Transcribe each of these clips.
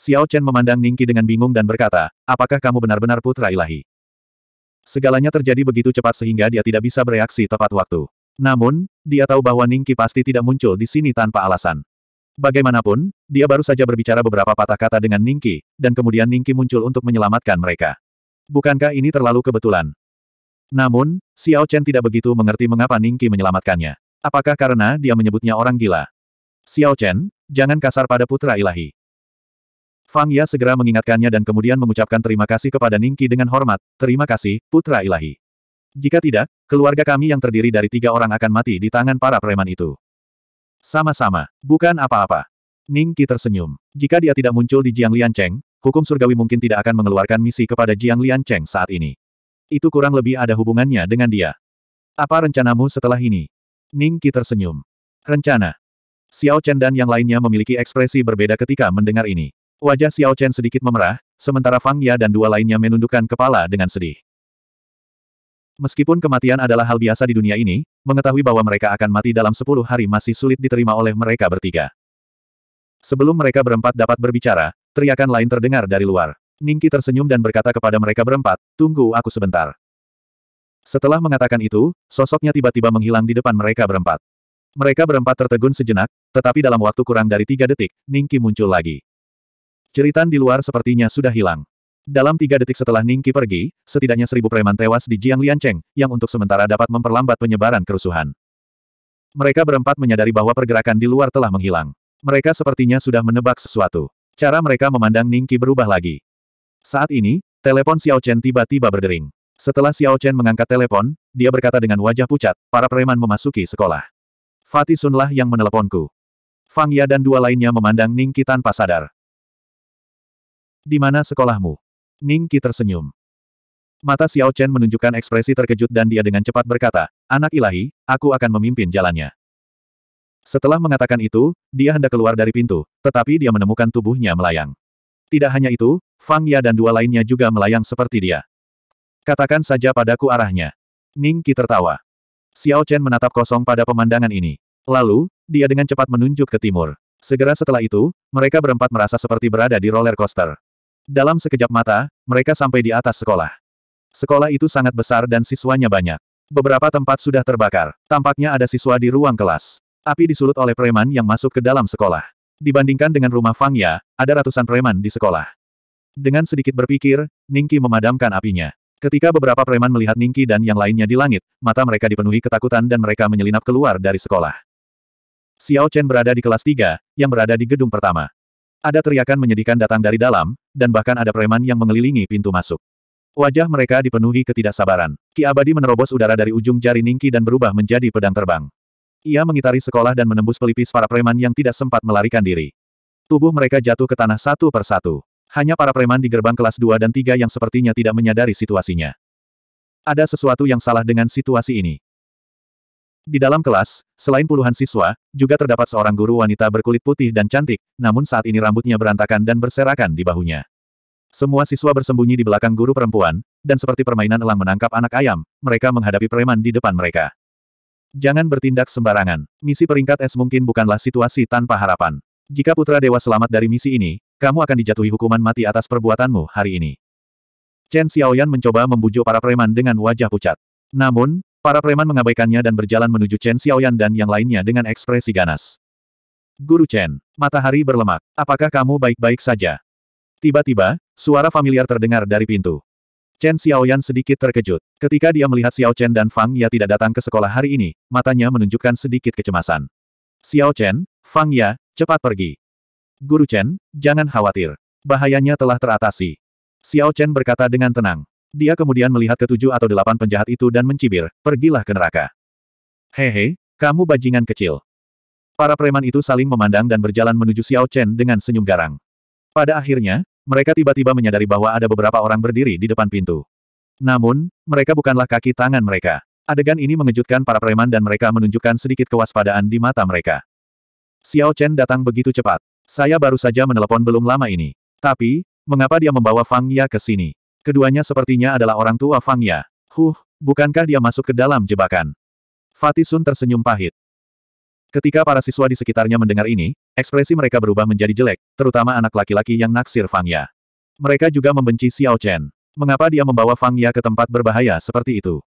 Xiao Chen memandang Ningki dengan bingung dan berkata, apakah kamu benar-benar putra ilahi? Segalanya terjadi begitu cepat sehingga dia tidak bisa bereaksi tepat waktu. Namun, dia tahu bahwa Ningki pasti tidak muncul di sini tanpa alasan. Bagaimanapun, dia baru saja berbicara beberapa patah kata dengan Ningki, dan kemudian Ningki muncul untuk menyelamatkan mereka. Bukankah ini terlalu kebetulan? Namun, Xiao Chen tidak begitu mengerti mengapa Ningki menyelamatkannya. Apakah karena dia menyebutnya orang gila? Xiao Chen, jangan kasar pada putra ilahi. Fang Ya segera mengingatkannya dan kemudian mengucapkan terima kasih kepada Ningki dengan hormat, terima kasih, Putra Ilahi. Jika tidak, keluarga kami yang terdiri dari tiga orang akan mati di tangan para preman itu. Sama-sama, bukan apa-apa. Ningki tersenyum. Jika dia tidak muncul di Jiang Liancheng, hukum surgawi mungkin tidak akan mengeluarkan misi kepada Jiang Liancheng saat ini. Itu kurang lebih ada hubungannya dengan dia. Apa rencanamu setelah ini? Ningki tersenyum. Rencana. Xiao Chen dan yang lainnya memiliki ekspresi berbeda ketika mendengar ini. Wajah Xiao Chen sedikit memerah, sementara Fang Ya dan dua lainnya menundukkan kepala dengan sedih. Meskipun kematian adalah hal biasa di dunia ini, mengetahui bahwa mereka akan mati dalam sepuluh hari masih sulit diterima oleh mereka bertiga. Sebelum mereka berempat dapat berbicara, teriakan lain terdengar dari luar. Ningki tersenyum dan berkata kepada mereka berempat, tunggu aku sebentar. Setelah mengatakan itu, sosoknya tiba-tiba menghilang di depan mereka berempat. Mereka berempat tertegun sejenak, tetapi dalam waktu kurang dari tiga detik, Ningki muncul lagi. Ceritan di luar sepertinya sudah hilang. Dalam tiga detik setelah Ningki pergi, setidaknya seribu preman tewas di Jiang Liancheng, yang untuk sementara dapat memperlambat penyebaran kerusuhan. Mereka berempat menyadari bahwa pergerakan di luar telah menghilang. Mereka sepertinya sudah menebak sesuatu. Cara mereka memandang Ningki berubah lagi. Saat ini, telepon Xiao Chen tiba-tiba berdering. Setelah Xiao Chen mengangkat telepon, dia berkata dengan wajah pucat, para preman memasuki sekolah. Fatih Sunlah yang meneleponku. Fang Ya dan dua lainnya memandang Ningki tanpa sadar. Di mana sekolahmu? Ning Qi tersenyum. Mata Xiao Chen menunjukkan ekspresi terkejut dan dia dengan cepat berkata, Anak ilahi, aku akan memimpin jalannya. Setelah mengatakan itu, dia hendak keluar dari pintu, tetapi dia menemukan tubuhnya melayang. Tidak hanya itu, Fang Ya dan dua lainnya juga melayang seperti dia. Katakan saja padaku arahnya. Ning Qi tertawa. Xiao Chen menatap kosong pada pemandangan ini. Lalu, dia dengan cepat menunjuk ke timur. Segera setelah itu, mereka berempat merasa seperti berada di roller coaster. Dalam sekejap mata, mereka sampai di atas sekolah. Sekolah itu sangat besar dan siswanya banyak. Beberapa tempat sudah terbakar. Tampaknya ada siswa di ruang kelas. Api disulut oleh preman yang masuk ke dalam sekolah. Dibandingkan dengan rumah Fang Ya, ada ratusan preman di sekolah. Dengan sedikit berpikir, Ningki memadamkan apinya. Ketika beberapa preman melihat Ningki dan yang lainnya di langit, mata mereka dipenuhi ketakutan dan mereka menyelinap keluar dari sekolah. Xiao Chen berada di kelas 3, yang berada di gedung pertama. Ada teriakan menyedihkan datang dari dalam, dan bahkan ada preman yang mengelilingi pintu masuk. Wajah mereka dipenuhi ketidaksabaran. Ki Abadi menerobos udara dari ujung jari Ningki dan berubah menjadi pedang terbang. Ia mengitari sekolah dan menembus pelipis para preman yang tidak sempat melarikan diri. Tubuh mereka jatuh ke tanah satu persatu. Hanya para preman di gerbang kelas 2 dan 3 yang sepertinya tidak menyadari situasinya. Ada sesuatu yang salah dengan situasi ini. Di dalam kelas, selain puluhan siswa, juga terdapat seorang guru wanita berkulit putih dan cantik, namun saat ini rambutnya berantakan dan berserakan di bahunya. Semua siswa bersembunyi di belakang guru perempuan, dan seperti permainan elang menangkap anak ayam, mereka menghadapi preman di depan mereka. Jangan bertindak sembarangan. Misi peringkat S mungkin bukanlah situasi tanpa harapan. Jika putra dewa selamat dari misi ini, kamu akan dijatuhi hukuman mati atas perbuatanmu hari ini. Chen Xiaoyan mencoba membujuk para preman dengan wajah pucat. Namun, Para preman mengabaikannya dan berjalan menuju Chen Xiaoyan dan yang lainnya dengan ekspresi ganas. Guru Chen, matahari berlemak, apakah kamu baik-baik saja? Tiba-tiba, suara familiar terdengar dari pintu. Chen Xiaoyan sedikit terkejut. Ketika dia melihat Xiao Chen dan Fang Ya tidak datang ke sekolah hari ini, matanya menunjukkan sedikit kecemasan. Xiao Chen, Fang Ya, cepat pergi. Guru Chen, jangan khawatir. Bahayanya telah teratasi. Xiao Chen berkata dengan tenang. Dia kemudian melihat ketujuh atau delapan penjahat itu dan mencibir, pergilah ke neraka. Hehe, kamu bajingan kecil. Para preman itu saling memandang dan berjalan menuju Xiao Chen dengan senyum garang. Pada akhirnya, mereka tiba-tiba menyadari bahwa ada beberapa orang berdiri di depan pintu. Namun, mereka bukanlah kaki tangan mereka. Adegan ini mengejutkan para preman dan mereka menunjukkan sedikit kewaspadaan di mata mereka. Xiao Chen datang begitu cepat. Saya baru saja menelepon belum lama ini. Tapi, mengapa dia membawa Fang Ya ke sini? Keduanya sepertinya adalah orang tua Fang Ya. Huh, bukankah dia masuk ke dalam jebakan? Fatih Sun tersenyum pahit. Ketika para siswa di sekitarnya mendengar ini, ekspresi mereka berubah menjadi jelek, terutama anak laki-laki yang naksir Fang Ya. Mereka juga membenci Xiao Chen. Mengapa dia membawa Fang Ya ke tempat berbahaya seperti itu?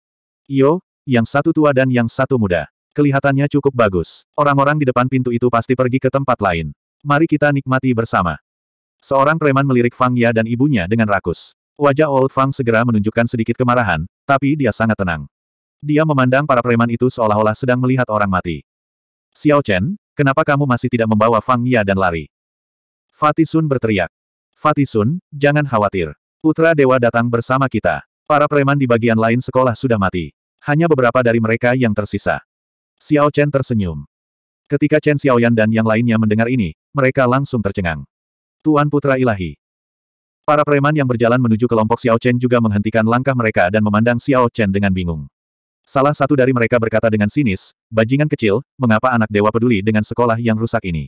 Yo, yang satu tua dan yang satu muda. Kelihatannya cukup bagus. Orang-orang di depan pintu itu pasti pergi ke tempat lain. Mari kita nikmati bersama. Seorang preman melirik Fang Ya dan ibunya dengan rakus. Wajah Old Fang segera menunjukkan sedikit kemarahan, tapi dia sangat tenang. Dia memandang para preman itu seolah-olah sedang melihat orang mati. Xiao Chen, kenapa kamu masih tidak membawa Fang Ya dan lari? Fatisun berteriak. Fatisun, jangan khawatir. Putra Dewa datang bersama kita. Para preman di bagian lain sekolah sudah mati. Hanya beberapa dari mereka yang tersisa. Xiao Chen tersenyum. Ketika Chen Xiaoyan dan yang lainnya mendengar ini, mereka langsung tercengang. Tuan Putra Ilahi, Para preman yang berjalan menuju kelompok Xiao Chen juga menghentikan langkah mereka dan memandang Xiao Chen dengan bingung. Salah satu dari mereka berkata dengan sinis, bajingan kecil, mengapa anak dewa peduli dengan sekolah yang rusak ini?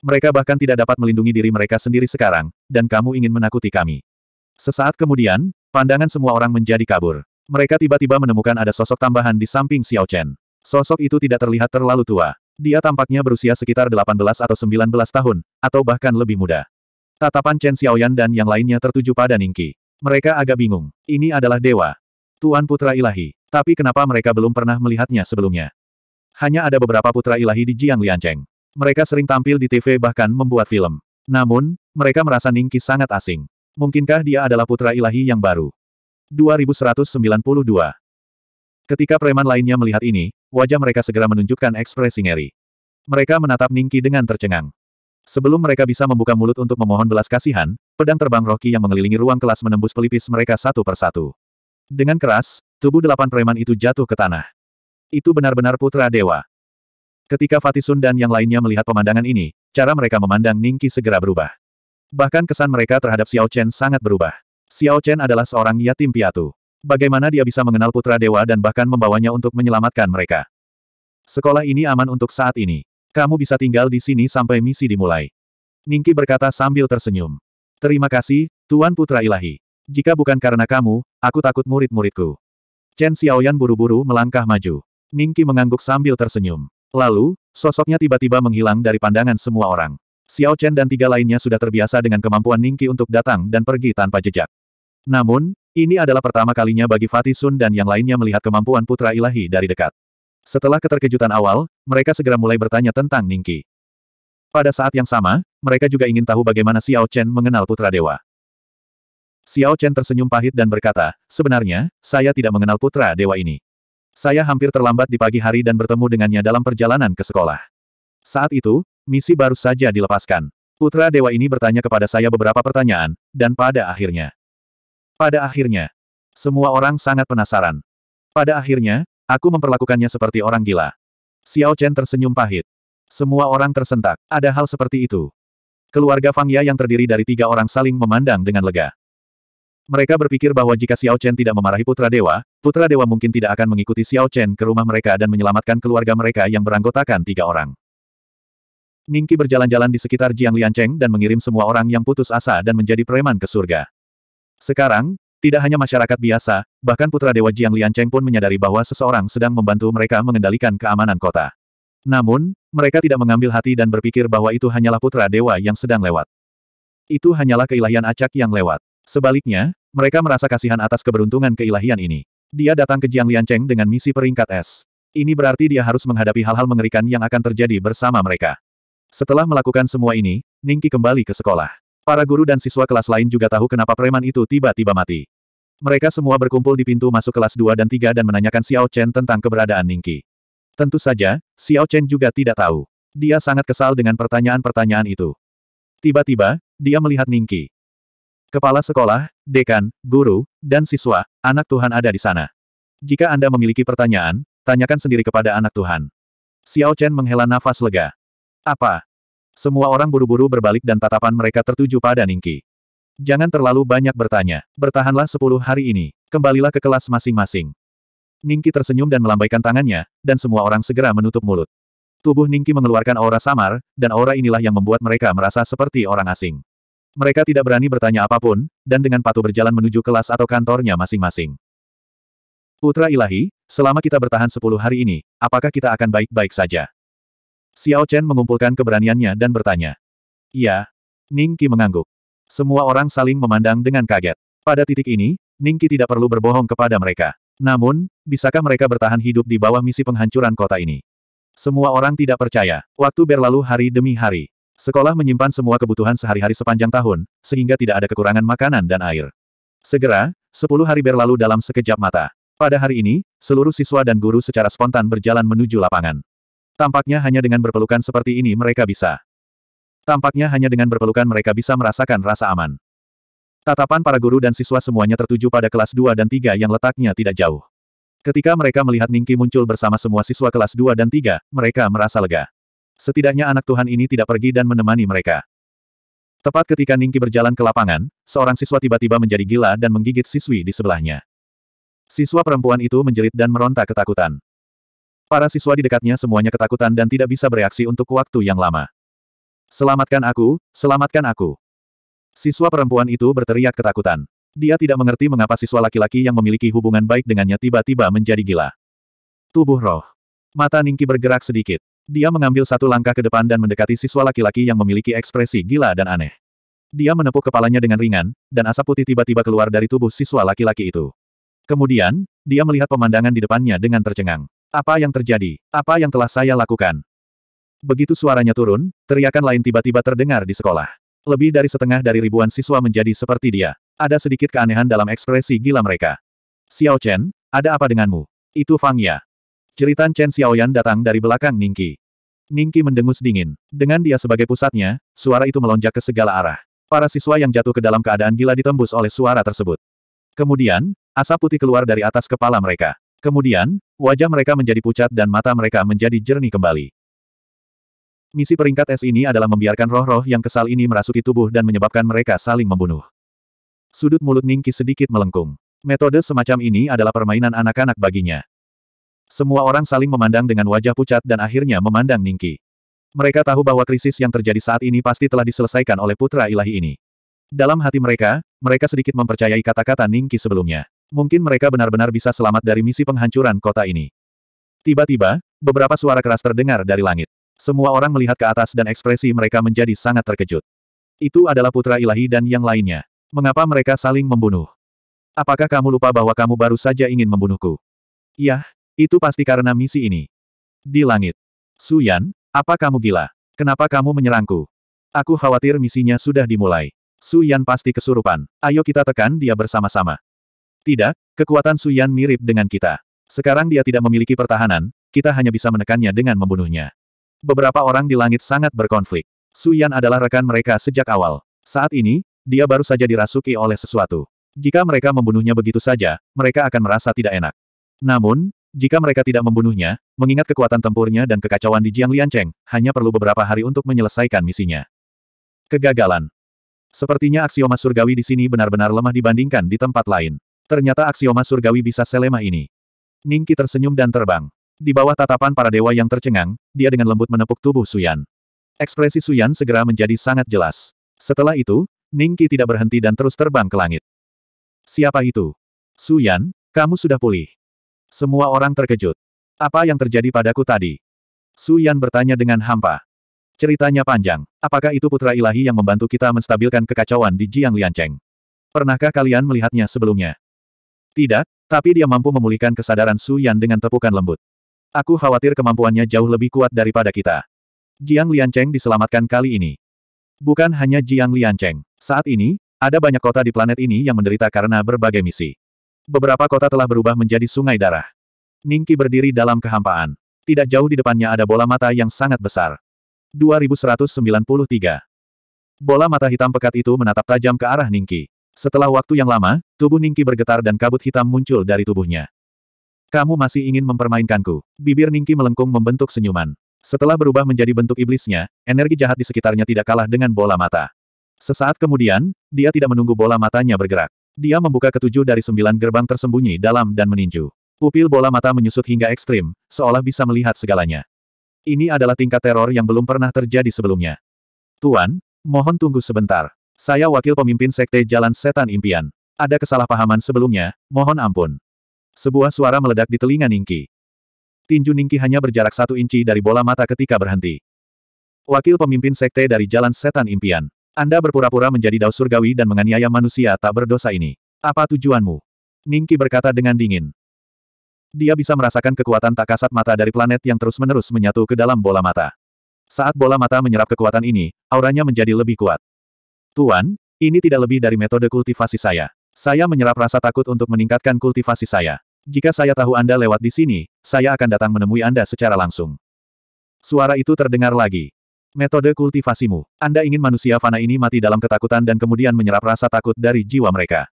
Mereka bahkan tidak dapat melindungi diri mereka sendiri sekarang, dan kamu ingin menakuti kami. Sesaat kemudian, pandangan semua orang menjadi kabur. Mereka tiba-tiba menemukan ada sosok tambahan di samping Xiao Chen. Sosok itu tidak terlihat terlalu tua. Dia tampaknya berusia sekitar 18 atau 19 tahun, atau bahkan lebih muda. Tatapan Chen Xiaoyan dan yang lainnya tertuju pada Ningki. Mereka agak bingung. Ini adalah dewa. Tuan Putra Ilahi. Tapi kenapa mereka belum pernah melihatnya sebelumnya? Hanya ada beberapa Putra Ilahi di Jiang Liancheng. Mereka sering tampil di TV bahkan membuat film. Namun, mereka merasa Ningki sangat asing. Mungkinkah dia adalah Putra Ilahi yang baru? 2192 Ketika preman lainnya melihat ini, wajah mereka segera menunjukkan ekspresi ngeri. Mereka menatap Ningki dengan tercengang. Sebelum mereka bisa membuka mulut untuk memohon belas kasihan, pedang terbang Rocky yang mengelilingi ruang kelas menembus pelipis mereka satu persatu. Dengan keras, tubuh delapan preman itu jatuh ke tanah. Itu benar-benar putra dewa. Ketika Fatisun dan yang lainnya melihat pemandangan ini, cara mereka memandang Ningki segera berubah. Bahkan kesan mereka terhadap Xiao Chen sangat berubah. Xiao Chen adalah seorang yatim piatu. Bagaimana dia bisa mengenal putra dewa dan bahkan membawanya untuk menyelamatkan mereka? Sekolah ini aman untuk saat ini. Kamu bisa tinggal di sini sampai misi dimulai. Ningki berkata sambil tersenyum. Terima kasih, Tuan Putra Ilahi. Jika bukan karena kamu, aku takut murid-muridku. Chen Xiaoyan buru-buru melangkah maju. Ningki mengangguk sambil tersenyum. Lalu, sosoknya tiba-tiba menghilang dari pandangan semua orang. Xiao Chen dan tiga lainnya sudah terbiasa dengan kemampuan Ningki untuk datang dan pergi tanpa jejak. Namun, ini adalah pertama kalinya bagi Fatih Sun dan yang lainnya melihat kemampuan Putra Ilahi dari dekat. Setelah keterkejutan awal, mereka segera mulai bertanya tentang Ningki. Pada saat yang sama, mereka juga ingin tahu bagaimana Xiao Chen mengenal Putra Dewa. Xiao Chen tersenyum pahit dan berkata, sebenarnya, saya tidak mengenal Putra Dewa ini. Saya hampir terlambat di pagi hari dan bertemu dengannya dalam perjalanan ke sekolah. Saat itu, misi baru saja dilepaskan. Putra Dewa ini bertanya kepada saya beberapa pertanyaan, dan pada akhirnya. Pada akhirnya. Semua orang sangat penasaran. Pada akhirnya, Aku memperlakukannya seperti orang gila. Xiao Chen tersenyum pahit. Semua orang tersentak. Ada hal seperti itu. Keluarga Fang Ya yang terdiri dari tiga orang saling memandang dengan lega. Mereka berpikir bahwa jika Xiao Chen tidak memarahi Putra Dewa, Putra Dewa mungkin tidak akan mengikuti Xiao Chen ke rumah mereka dan menyelamatkan keluarga mereka yang beranggotakan tiga orang. Ningki berjalan-jalan di sekitar Jiang Liancheng dan mengirim semua orang yang putus asa dan menjadi preman ke surga. Sekarang, tidak hanya masyarakat biasa, bahkan putra Dewa Jiang Liancheng pun menyadari bahwa seseorang sedang membantu mereka mengendalikan keamanan kota. Namun, mereka tidak mengambil hati dan berpikir bahwa itu hanyalah putra dewa yang sedang lewat. Itu hanyalah keilahian acak yang lewat. Sebaliknya, mereka merasa kasihan atas keberuntungan keilahian ini. Dia datang ke Jiang Liancheng dengan misi peringkat S. Ini berarti dia harus menghadapi hal-hal mengerikan yang akan terjadi bersama mereka. Setelah melakukan semua ini, Ningki kembali ke sekolah. Para guru dan siswa kelas lain juga tahu kenapa preman itu tiba-tiba mati. Mereka semua berkumpul di pintu masuk kelas 2 dan 3 dan menanyakan Xiao Chen tentang keberadaan Ningki. Tentu saja, Xiao Chen juga tidak tahu. Dia sangat kesal dengan pertanyaan-pertanyaan itu. Tiba-tiba, dia melihat Ningki. Kepala sekolah, dekan, guru, dan siswa, anak Tuhan ada di sana. Jika Anda memiliki pertanyaan, tanyakan sendiri kepada anak Tuhan. Xiao Chen menghela nafas lega. Apa? Semua orang buru-buru berbalik dan tatapan mereka tertuju pada Ningki. Jangan terlalu banyak bertanya. Bertahanlah sepuluh hari ini. Kembalilah ke kelas masing-masing. Ningki tersenyum dan melambaikan tangannya, dan semua orang segera menutup mulut. Tubuh Ningki mengeluarkan aura samar, dan aura inilah yang membuat mereka merasa seperti orang asing. Mereka tidak berani bertanya apapun, dan dengan patuh berjalan menuju kelas atau kantornya masing-masing. Putra Ilahi, selama kita bertahan sepuluh hari ini, apakah kita akan baik-baik saja? Xiao Chen mengumpulkan keberaniannya dan bertanya. Iya. Ning Qi mengangguk. Semua orang saling memandang dengan kaget. Pada titik ini, Ning Qi tidak perlu berbohong kepada mereka. Namun, bisakah mereka bertahan hidup di bawah misi penghancuran kota ini? Semua orang tidak percaya. Waktu berlalu hari demi hari. Sekolah menyimpan semua kebutuhan sehari-hari sepanjang tahun, sehingga tidak ada kekurangan makanan dan air. Segera, sepuluh hari berlalu dalam sekejap mata. Pada hari ini, seluruh siswa dan guru secara spontan berjalan menuju lapangan. Tampaknya hanya dengan berpelukan seperti ini mereka bisa. Tampaknya hanya dengan berpelukan mereka bisa merasakan rasa aman. Tatapan para guru dan siswa semuanya tertuju pada kelas 2 dan 3 yang letaknya tidak jauh. Ketika mereka melihat Ningki muncul bersama semua siswa kelas 2 dan 3, mereka merasa lega. Setidaknya anak Tuhan ini tidak pergi dan menemani mereka. Tepat ketika Ningki berjalan ke lapangan, seorang siswa tiba-tiba menjadi gila dan menggigit siswi di sebelahnya. Siswa perempuan itu menjerit dan meronta ketakutan. Para siswa di dekatnya semuanya ketakutan dan tidak bisa bereaksi untuk waktu yang lama. Selamatkan aku, selamatkan aku. Siswa perempuan itu berteriak ketakutan. Dia tidak mengerti mengapa siswa laki-laki yang memiliki hubungan baik dengannya tiba-tiba menjadi gila. Tubuh roh. Mata Ningki bergerak sedikit. Dia mengambil satu langkah ke depan dan mendekati siswa laki-laki yang memiliki ekspresi gila dan aneh. Dia menepuk kepalanya dengan ringan, dan asap putih tiba-tiba keluar dari tubuh siswa laki-laki itu. Kemudian, dia melihat pemandangan di depannya dengan tercengang. Apa yang terjadi? Apa yang telah saya lakukan? Begitu suaranya turun, teriakan lain tiba-tiba terdengar di sekolah. Lebih dari setengah dari ribuan siswa menjadi seperti dia. Ada sedikit keanehan dalam ekspresi gila mereka. Xiao Chen, ada apa denganmu? Itu Fang Ya. Ceritan Chen Xiaoyan datang dari belakang Ningki. Ningki mendengus dingin. Dengan dia sebagai pusatnya, suara itu melonjak ke segala arah. Para siswa yang jatuh ke dalam keadaan gila ditembus oleh suara tersebut. Kemudian, asap putih keluar dari atas kepala mereka. Kemudian, wajah mereka menjadi pucat dan mata mereka menjadi jernih kembali. Misi peringkat S ini adalah membiarkan roh-roh yang kesal ini merasuki tubuh dan menyebabkan mereka saling membunuh. Sudut mulut Ningki sedikit melengkung. Metode semacam ini adalah permainan anak-anak baginya. Semua orang saling memandang dengan wajah pucat dan akhirnya memandang Ningki. Mereka tahu bahwa krisis yang terjadi saat ini pasti telah diselesaikan oleh putra ilahi ini. Dalam hati mereka, mereka sedikit mempercayai kata-kata Ningki sebelumnya. Mungkin mereka benar-benar bisa selamat dari misi penghancuran kota ini. Tiba-tiba, beberapa suara keras terdengar dari langit. Semua orang melihat ke atas dan ekspresi mereka menjadi sangat terkejut. Itu adalah putra ilahi dan yang lainnya. Mengapa mereka saling membunuh? Apakah kamu lupa bahwa kamu baru saja ingin membunuhku? Yah, itu pasti karena misi ini. Di langit. Suyan, apa kamu gila? Kenapa kamu menyerangku? Aku khawatir misinya sudah dimulai. Suyan pasti kesurupan. Ayo kita tekan dia bersama-sama. Tidak, kekuatan Suyan mirip dengan kita. Sekarang dia tidak memiliki pertahanan, kita hanya bisa menekannya dengan membunuhnya. Beberapa orang di langit sangat berkonflik. Suyan adalah rekan mereka sejak awal. Saat ini, dia baru saja dirasuki oleh sesuatu. Jika mereka membunuhnya begitu saja, mereka akan merasa tidak enak. Namun, jika mereka tidak membunuhnya, mengingat kekuatan tempurnya dan kekacauan di Jiang Liancheng, hanya perlu beberapa hari untuk menyelesaikan misinya. Kegagalan. Sepertinya aksioma surgawi di sini benar-benar lemah dibandingkan di tempat lain. Ternyata aksioma surgawi bisa selema ini. Ningki tersenyum dan terbang. Di bawah tatapan para dewa yang tercengang, dia dengan lembut menepuk tubuh Suyan. Ekspresi Suyan segera menjadi sangat jelas. Setelah itu, Ningki tidak berhenti dan terus terbang ke langit. Siapa itu? Suyan, kamu sudah pulih. Semua orang terkejut. Apa yang terjadi padaku tadi? Suyan bertanya dengan hampa. Ceritanya panjang. Apakah itu putra ilahi yang membantu kita menstabilkan kekacauan di Jiang Liancheng? Pernahkah kalian melihatnya sebelumnya? Tidak, tapi dia mampu memulihkan kesadaran Su Yan dengan tepukan lembut. Aku khawatir kemampuannya jauh lebih kuat daripada kita. Jiang Liancheng diselamatkan kali ini. Bukan hanya Jiang Liancheng. Saat ini, ada banyak kota di planet ini yang menderita karena berbagai misi. Beberapa kota telah berubah menjadi sungai darah. Ningki berdiri dalam kehampaan. Tidak jauh di depannya ada bola mata yang sangat besar. 2193. Bola mata hitam pekat itu menatap tajam ke arah Ningki. Setelah waktu yang lama, tubuh Ningki bergetar dan kabut hitam muncul dari tubuhnya. Kamu masih ingin mempermainkanku. Bibir Ningki melengkung membentuk senyuman. Setelah berubah menjadi bentuk iblisnya, energi jahat di sekitarnya tidak kalah dengan bola mata. Sesaat kemudian, dia tidak menunggu bola matanya bergerak. Dia membuka ketujuh dari sembilan gerbang tersembunyi dalam dan meninju. Upil bola mata menyusut hingga ekstrim, seolah bisa melihat segalanya. Ini adalah tingkat teror yang belum pernah terjadi sebelumnya. Tuan, mohon tunggu sebentar. Saya wakil pemimpin Sekte Jalan Setan Impian. Ada kesalahpahaman sebelumnya, mohon ampun. Sebuah suara meledak di telinga Ningki. Tinju Ningki hanya berjarak satu inci dari bola mata ketika berhenti. Wakil pemimpin Sekte dari Jalan Setan Impian. Anda berpura-pura menjadi daus surgawi dan menganiaya manusia tak berdosa ini. Apa tujuanmu? Ningki berkata dengan dingin. Dia bisa merasakan kekuatan tak kasat mata dari planet yang terus-menerus menyatu ke dalam bola mata. Saat bola mata menyerap kekuatan ini, auranya menjadi lebih kuat. Tuan, ini tidak lebih dari metode kultivasi saya. Saya menyerap rasa takut untuk meningkatkan kultivasi saya. Jika saya tahu Anda lewat di sini, saya akan datang menemui Anda secara langsung. Suara itu terdengar lagi. Metode kultivasimu. Anda ingin manusia fana ini mati dalam ketakutan dan kemudian menyerap rasa takut dari jiwa mereka.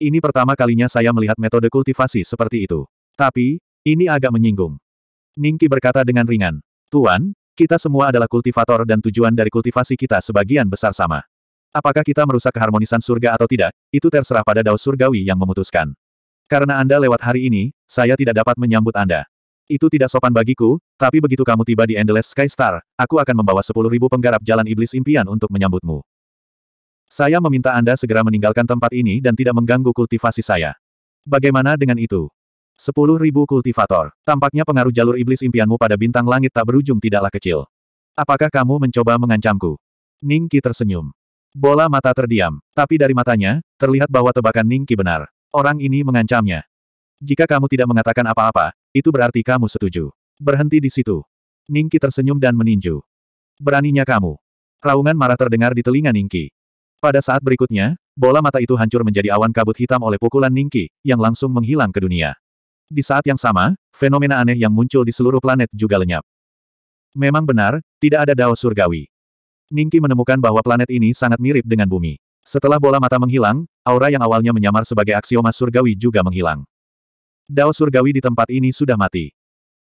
Ini pertama kalinya saya melihat metode kultivasi seperti itu. Tapi, ini agak menyinggung. Ningki berkata dengan ringan. Tuan, kita semua adalah kultivator dan tujuan dari kultivasi kita sebagian besar sama. Apakah kita merusak keharmonisan surga atau tidak, itu terserah pada Dao Surgawi yang memutuskan. Karena Anda lewat hari ini, saya tidak dapat menyambut Anda. Itu tidak sopan bagiku, tapi begitu kamu tiba di Endless Sky Star, aku akan membawa 10.000 penggarap jalan iblis impian untuk menyambutmu. Saya meminta Anda segera meninggalkan tempat ini dan tidak mengganggu kultivasi saya. Bagaimana dengan itu? 10.000 kultivator. Tampaknya pengaruh jalur iblis impianmu pada bintang langit tak berujung tidaklah kecil. Apakah kamu mencoba mengancamku? Ningki tersenyum. Bola mata terdiam, tapi dari matanya, terlihat bahwa tebakan Ningki benar. Orang ini mengancamnya. Jika kamu tidak mengatakan apa-apa, itu berarti kamu setuju. Berhenti di situ. Ningki tersenyum dan meninju. Beraninya kamu. Raungan marah terdengar di telinga Ningki. Pada saat berikutnya, bola mata itu hancur menjadi awan kabut hitam oleh pukulan Ningki, yang langsung menghilang ke dunia. Di saat yang sama, fenomena aneh yang muncul di seluruh planet juga lenyap. Memang benar, tidak ada dao surgawi. Ningki menemukan bahwa planet ini sangat mirip dengan bumi. Setelah bola mata menghilang, aura yang awalnya menyamar sebagai aksioma surgawi juga menghilang. Dao surgawi di tempat ini sudah mati.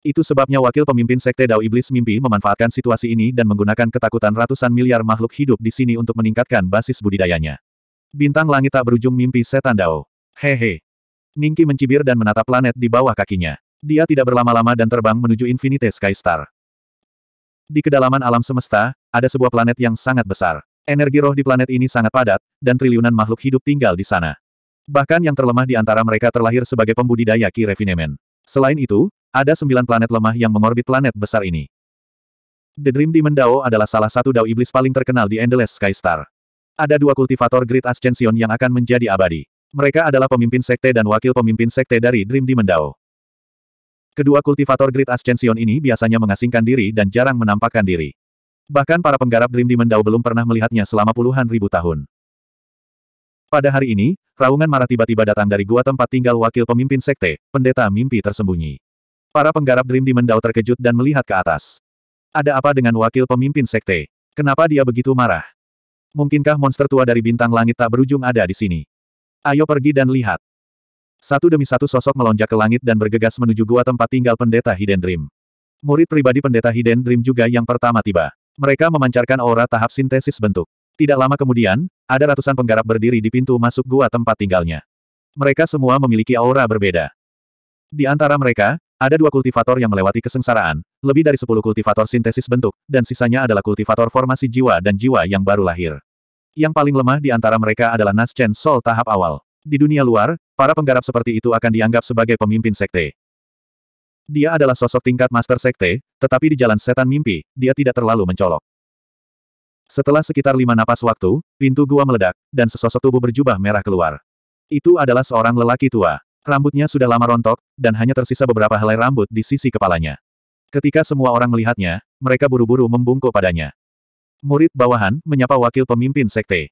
Itu sebabnya wakil pemimpin Sekte Dao Iblis Mimpi memanfaatkan situasi ini dan menggunakan ketakutan ratusan miliar makhluk hidup di sini untuk meningkatkan basis budidayanya. Bintang langit tak berujung mimpi setan Dao. Hehe. Ningki mencibir dan menatap planet di bawah kakinya. Dia tidak berlama-lama dan terbang menuju Infinite Sky Star. Di kedalaman alam semesta, ada sebuah planet yang sangat besar. Energi roh di planet ini sangat padat, dan triliunan makhluk hidup tinggal di sana. Bahkan yang terlemah di antara mereka terlahir sebagai pembudidaya Ki Refinemen. Selain itu, ada sembilan planet lemah yang mengorbit planet besar ini. The Dream Demon Dao adalah salah satu Dao Iblis paling terkenal di Endless Sky Star. Ada dua kultivator Great Ascension yang akan menjadi abadi. Mereka adalah pemimpin sekte dan wakil pemimpin sekte dari Dream Demon Dao. Kedua kultivator Great Ascension ini biasanya mengasingkan diri dan jarang menampakkan diri. Bahkan para penggarap Dream Demon Dao belum pernah melihatnya selama puluhan ribu tahun. Pada hari ini, raungan marah tiba-tiba datang dari gua tempat tinggal wakil pemimpin sekte, pendeta mimpi tersembunyi. Para penggarap Dream Demon Dao terkejut dan melihat ke atas. Ada apa dengan wakil pemimpin sekte? Kenapa dia begitu marah? Mungkinkah monster tua dari bintang langit tak berujung ada di sini? Ayo pergi dan lihat. Satu demi satu sosok melonjak ke langit dan bergegas menuju gua tempat tinggal pendeta Hidden Dream. Murid pribadi pendeta Hidden Dream juga yang pertama tiba. Mereka memancarkan aura tahap sintesis bentuk. Tidak lama kemudian, ada ratusan penggarap berdiri di pintu masuk gua tempat tinggalnya. Mereka semua memiliki aura berbeda. Di antara mereka, ada dua kultivator yang melewati kesengsaraan, lebih dari sepuluh kultivator sintesis bentuk, dan sisanya adalah kultivator formasi jiwa dan jiwa yang baru lahir. Yang paling lemah di antara mereka adalah Naschen Sol tahap awal. Di dunia luar, para penggarap seperti itu akan dianggap sebagai pemimpin sekte. Dia adalah sosok tingkat master sekte, tetapi di jalan setan mimpi, dia tidak terlalu mencolok. Setelah sekitar lima napas waktu, pintu gua meledak, dan sesosok tubuh berjubah merah keluar. Itu adalah seorang lelaki tua. Rambutnya sudah lama rontok, dan hanya tersisa beberapa helai rambut di sisi kepalanya. Ketika semua orang melihatnya, mereka buru-buru membungkuk padanya. Murid bawahan menyapa wakil pemimpin sekte.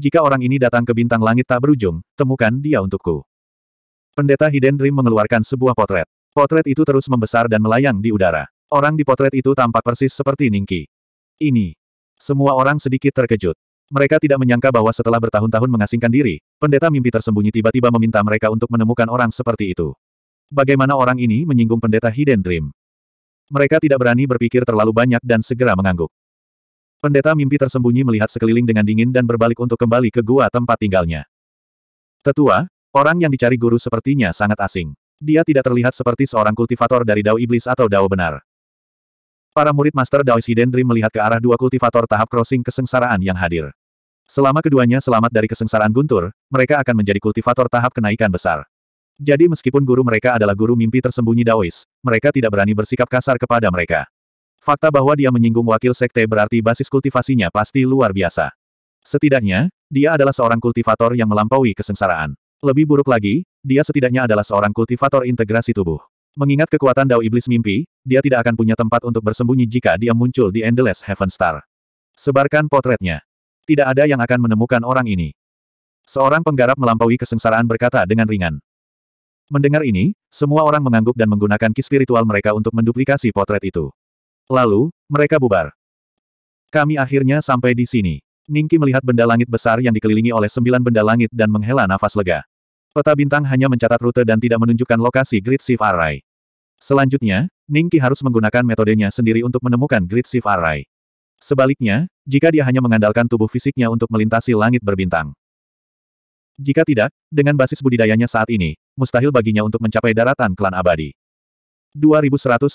Jika orang ini datang ke bintang langit tak berujung, temukan dia untukku. Pendeta Hidden mengeluarkan sebuah potret. Potret itu terus membesar dan melayang di udara. Orang di potret itu tampak persis seperti Ningki. Ini. Semua orang sedikit terkejut. Mereka tidak menyangka bahwa setelah bertahun-tahun mengasingkan diri, pendeta mimpi tersembunyi tiba-tiba meminta mereka untuk menemukan orang seperti itu. Bagaimana orang ini menyinggung pendeta Hidden Dream? Mereka tidak berani berpikir terlalu banyak dan segera mengangguk. Pendeta mimpi tersembunyi melihat sekeliling dengan dingin dan berbalik untuk kembali ke gua tempat tinggalnya. Tetua, orang yang dicari guru sepertinya sangat asing. Dia tidak terlihat seperti seorang kultivator dari Dao Iblis atau Dao Benar. Para murid Master Dao Hidden Dream melihat ke arah dua kultivator tahap crossing kesengsaraan yang hadir. Selama keduanya selamat dari kesengsaraan guntur, mereka akan menjadi kultivator tahap kenaikan besar. Jadi meskipun guru mereka adalah guru mimpi tersembunyi Daois, mereka tidak berani bersikap kasar kepada mereka. Fakta bahwa dia menyinggung wakil sekte berarti basis kultivasinya pasti luar biasa. Setidaknya, dia adalah seorang kultivator yang melampaui kesengsaraan. Lebih buruk lagi, dia setidaknya adalah seorang kultivator integrasi tubuh. Mengingat kekuatan dao iblis mimpi, dia tidak akan punya tempat untuk bersembunyi jika dia muncul di Endless Heaven Star. Sebarkan potretnya. Tidak ada yang akan menemukan orang ini. Seorang penggarap melampaui kesengsaraan berkata dengan ringan. Mendengar ini, semua orang mengangguk dan menggunakan ki spiritual mereka untuk menduplikasi potret itu. Lalu, mereka bubar. Kami akhirnya sampai di sini. Ningki melihat benda langit besar yang dikelilingi oleh sembilan benda langit dan menghela nafas lega. Peta bintang hanya mencatat rute dan tidak menunjukkan lokasi Grid Shift Array. Selanjutnya, Ningki harus menggunakan metodenya sendiri untuk menemukan Grid Shift Array. Sebaliknya, jika dia hanya mengandalkan tubuh fisiknya untuk melintasi langit berbintang. Jika tidak, dengan basis budidayanya saat ini, mustahil baginya untuk mencapai daratan klan abadi. 2194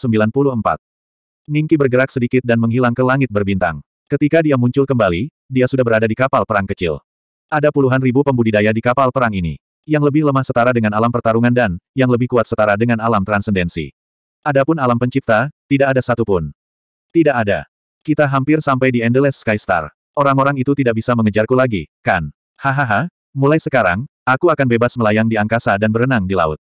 Ningki bergerak sedikit dan menghilang ke langit berbintang. Ketika dia muncul kembali, dia sudah berada di kapal perang kecil. Ada puluhan ribu pembudidaya di kapal perang ini. Yang lebih lemah setara dengan alam pertarungan dan, yang lebih kuat setara dengan alam transendensi. Adapun alam pencipta, tidak ada satupun. Tidak ada. Kita hampir sampai di Endless Sky Star. Orang-orang itu tidak bisa mengejarku lagi, kan? Hahaha, mulai sekarang, aku akan bebas melayang di angkasa dan berenang di laut.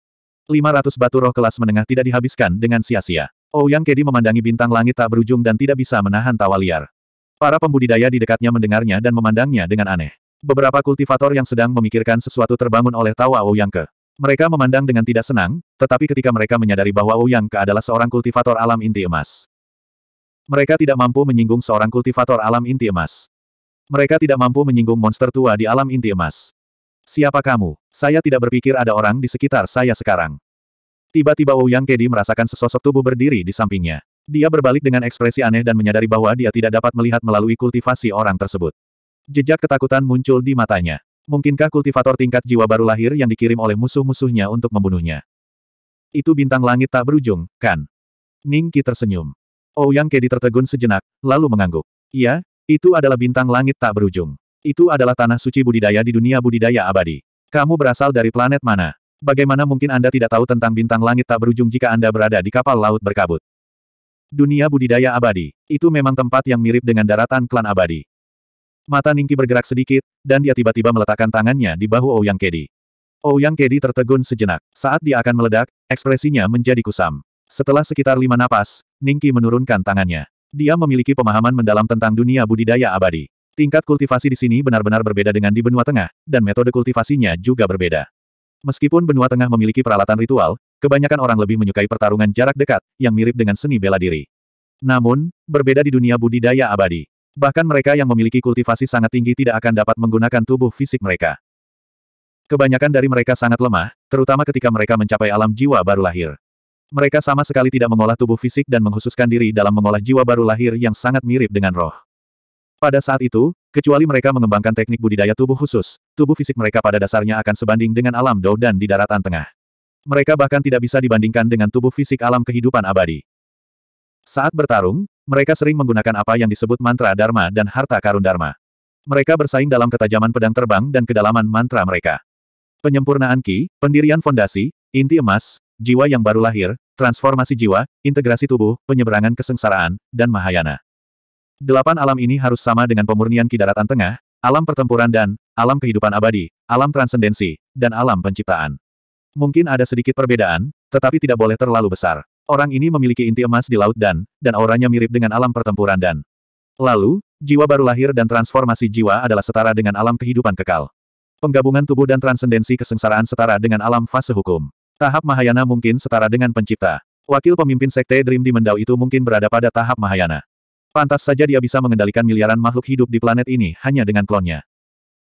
500 batu roh kelas menengah tidak dihabiskan dengan sia-sia. Ouyang oh, Kedi memandangi bintang langit tak berujung dan tidak bisa menahan tawa liar. Para pembudidaya di dekatnya mendengarnya dan memandangnya dengan aneh. Beberapa kultivator yang sedang memikirkan sesuatu terbangun oleh tawa Ouyang Ke. Mereka memandang dengan tidak senang, tetapi ketika mereka menyadari bahwa Ouyang Ke adalah seorang kultivator alam inti emas. Mereka tidak mampu menyinggung seorang kultivator alam inti emas. Mereka tidak mampu menyinggung monster tua di alam inti emas. Siapa kamu? Saya tidak berpikir ada orang di sekitar saya sekarang. Tiba-tiba Ouyang Kedi merasakan sesosok tubuh berdiri di sampingnya. Dia berbalik dengan ekspresi aneh dan menyadari bahwa dia tidak dapat melihat melalui kultivasi orang tersebut. Jejak ketakutan muncul di matanya. Mungkinkah kultivator tingkat jiwa baru lahir yang dikirim oleh musuh-musuhnya untuk membunuhnya? Itu bintang langit tak berujung, kan? Ning Qi tersenyum. Ouyang oh, Kedi tertegun sejenak, lalu mengangguk. Iya, itu adalah bintang langit tak berujung. Itu adalah tanah suci budidaya di dunia budidaya abadi. Kamu berasal dari planet mana? Bagaimana mungkin Anda tidak tahu tentang bintang langit tak berujung jika Anda berada di kapal laut berkabut? Dunia budidaya abadi. Itu memang tempat yang mirip dengan daratan klan abadi. Mata Ningki bergerak sedikit, dan dia tiba-tiba meletakkan tangannya di bahu Ouyang Kedi. Ouyang Kedi tertegun sejenak. Saat dia akan meledak, ekspresinya menjadi kusam. Setelah sekitar lima napas, Ningki menurunkan tangannya. Dia memiliki pemahaman mendalam tentang dunia budidaya abadi. Tingkat kultivasi di sini benar-benar berbeda dengan di benua tengah, dan metode kultivasinya juga berbeda. Meskipun benua tengah memiliki peralatan ritual, Kebanyakan orang lebih menyukai pertarungan jarak dekat, yang mirip dengan seni bela diri. Namun, berbeda di dunia budidaya abadi. Bahkan mereka yang memiliki kultivasi sangat tinggi tidak akan dapat menggunakan tubuh fisik mereka. Kebanyakan dari mereka sangat lemah, terutama ketika mereka mencapai alam jiwa baru lahir. Mereka sama sekali tidak mengolah tubuh fisik dan menghususkan diri dalam mengolah jiwa baru lahir yang sangat mirip dengan roh. Pada saat itu, kecuali mereka mengembangkan teknik budidaya tubuh khusus, tubuh fisik mereka pada dasarnya akan sebanding dengan alam Dou dan di daratan tengah. Mereka bahkan tidak bisa dibandingkan dengan tubuh fisik alam kehidupan abadi. Saat bertarung, mereka sering menggunakan apa yang disebut mantra dharma dan harta karun dharma. Mereka bersaing dalam ketajaman pedang terbang dan kedalaman mantra mereka. Penyempurnaan ki, pendirian fondasi, inti emas, jiwa yang baru lahir, transformasi jiwa, integrasi tubuh, penyeberangan kesengsaraan, dan mahayana. Delapan alam ini harus sama dengan pemurnian ki daratan tengah, alam pertempuran dan alam kehidupan abadi, alam transendensi, dan alam penciptaan. Mungkin ada sedikit perbedaan, tetapi tidak boleh terlalu besar. Orang ini memiliki inti emas di laut dan, dan auranya mirip dengan alam pertempuran dan. Lalu, jiwa baru lahir dan transformasi jiwa adalah setara dengan alam kehidupan kekal. Penggabungan tubuh dan transendensi kesengsaraan setara dengan alam fase hukum. Tahap Mahayana mungkin setara dengan pencipta. Wakil pemimpin Sekte Dream di Mendau itu mungkin berada pada tahap Mahayana. Pantas saja dia bisa mengendalikan miliaran makhluk hidup di planet ini hanya dengan klonnya.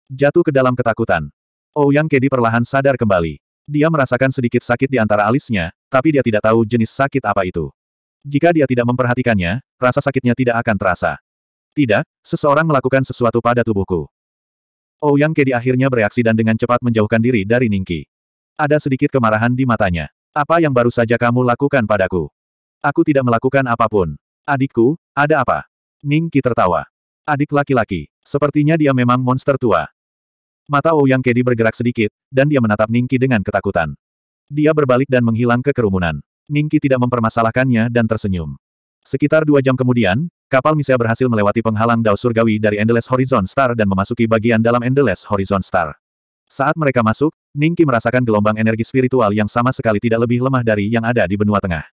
Jatuh ke dalam ketakutan. Ouyang oh Kedi perlahan sadar kembali. Dia merasakan sedikit sakit di antara alisnya, tapi dia tidak tahu jenis sakit apa itu. Jika dia tidak memperhatikannya, rasa sakitnya tidak akan terasa. Tidak, seseorang melakukan sesuatu pada tubuhku. Ouyang oh, Kedi akhirnya bereaksi dan dengan cepat menjauhkan diri dari Ningki. Ada sedikit kemarahan di matanya. Apa yang baru saja kamu lakukan padaku? Aku tidak melakukan apapun. Adikku, ada apa? Ningki tertawa. Adik laki-laki. Sepertinya dia memang monster tua. Mata Ouyang Kedi bergerak sedikit, dan dia menatap Ningki dengan ketakutan. Dia berbalik dan menghilang ke kerumunan. Ningki tidak mempermasalahkannya dan tersenyum. Sekitar dua jam kemudian, kapal Misa berhasil melewati penghalang dao surgawi dari Endless Horizon Star dan memasuki bagian dalam Endless Horizon Star. Saat mereka masuk, Ningki merasakan gelombang energi spiritual yang sama sekali tidak lebih lemah dari yang ada di benua tengah.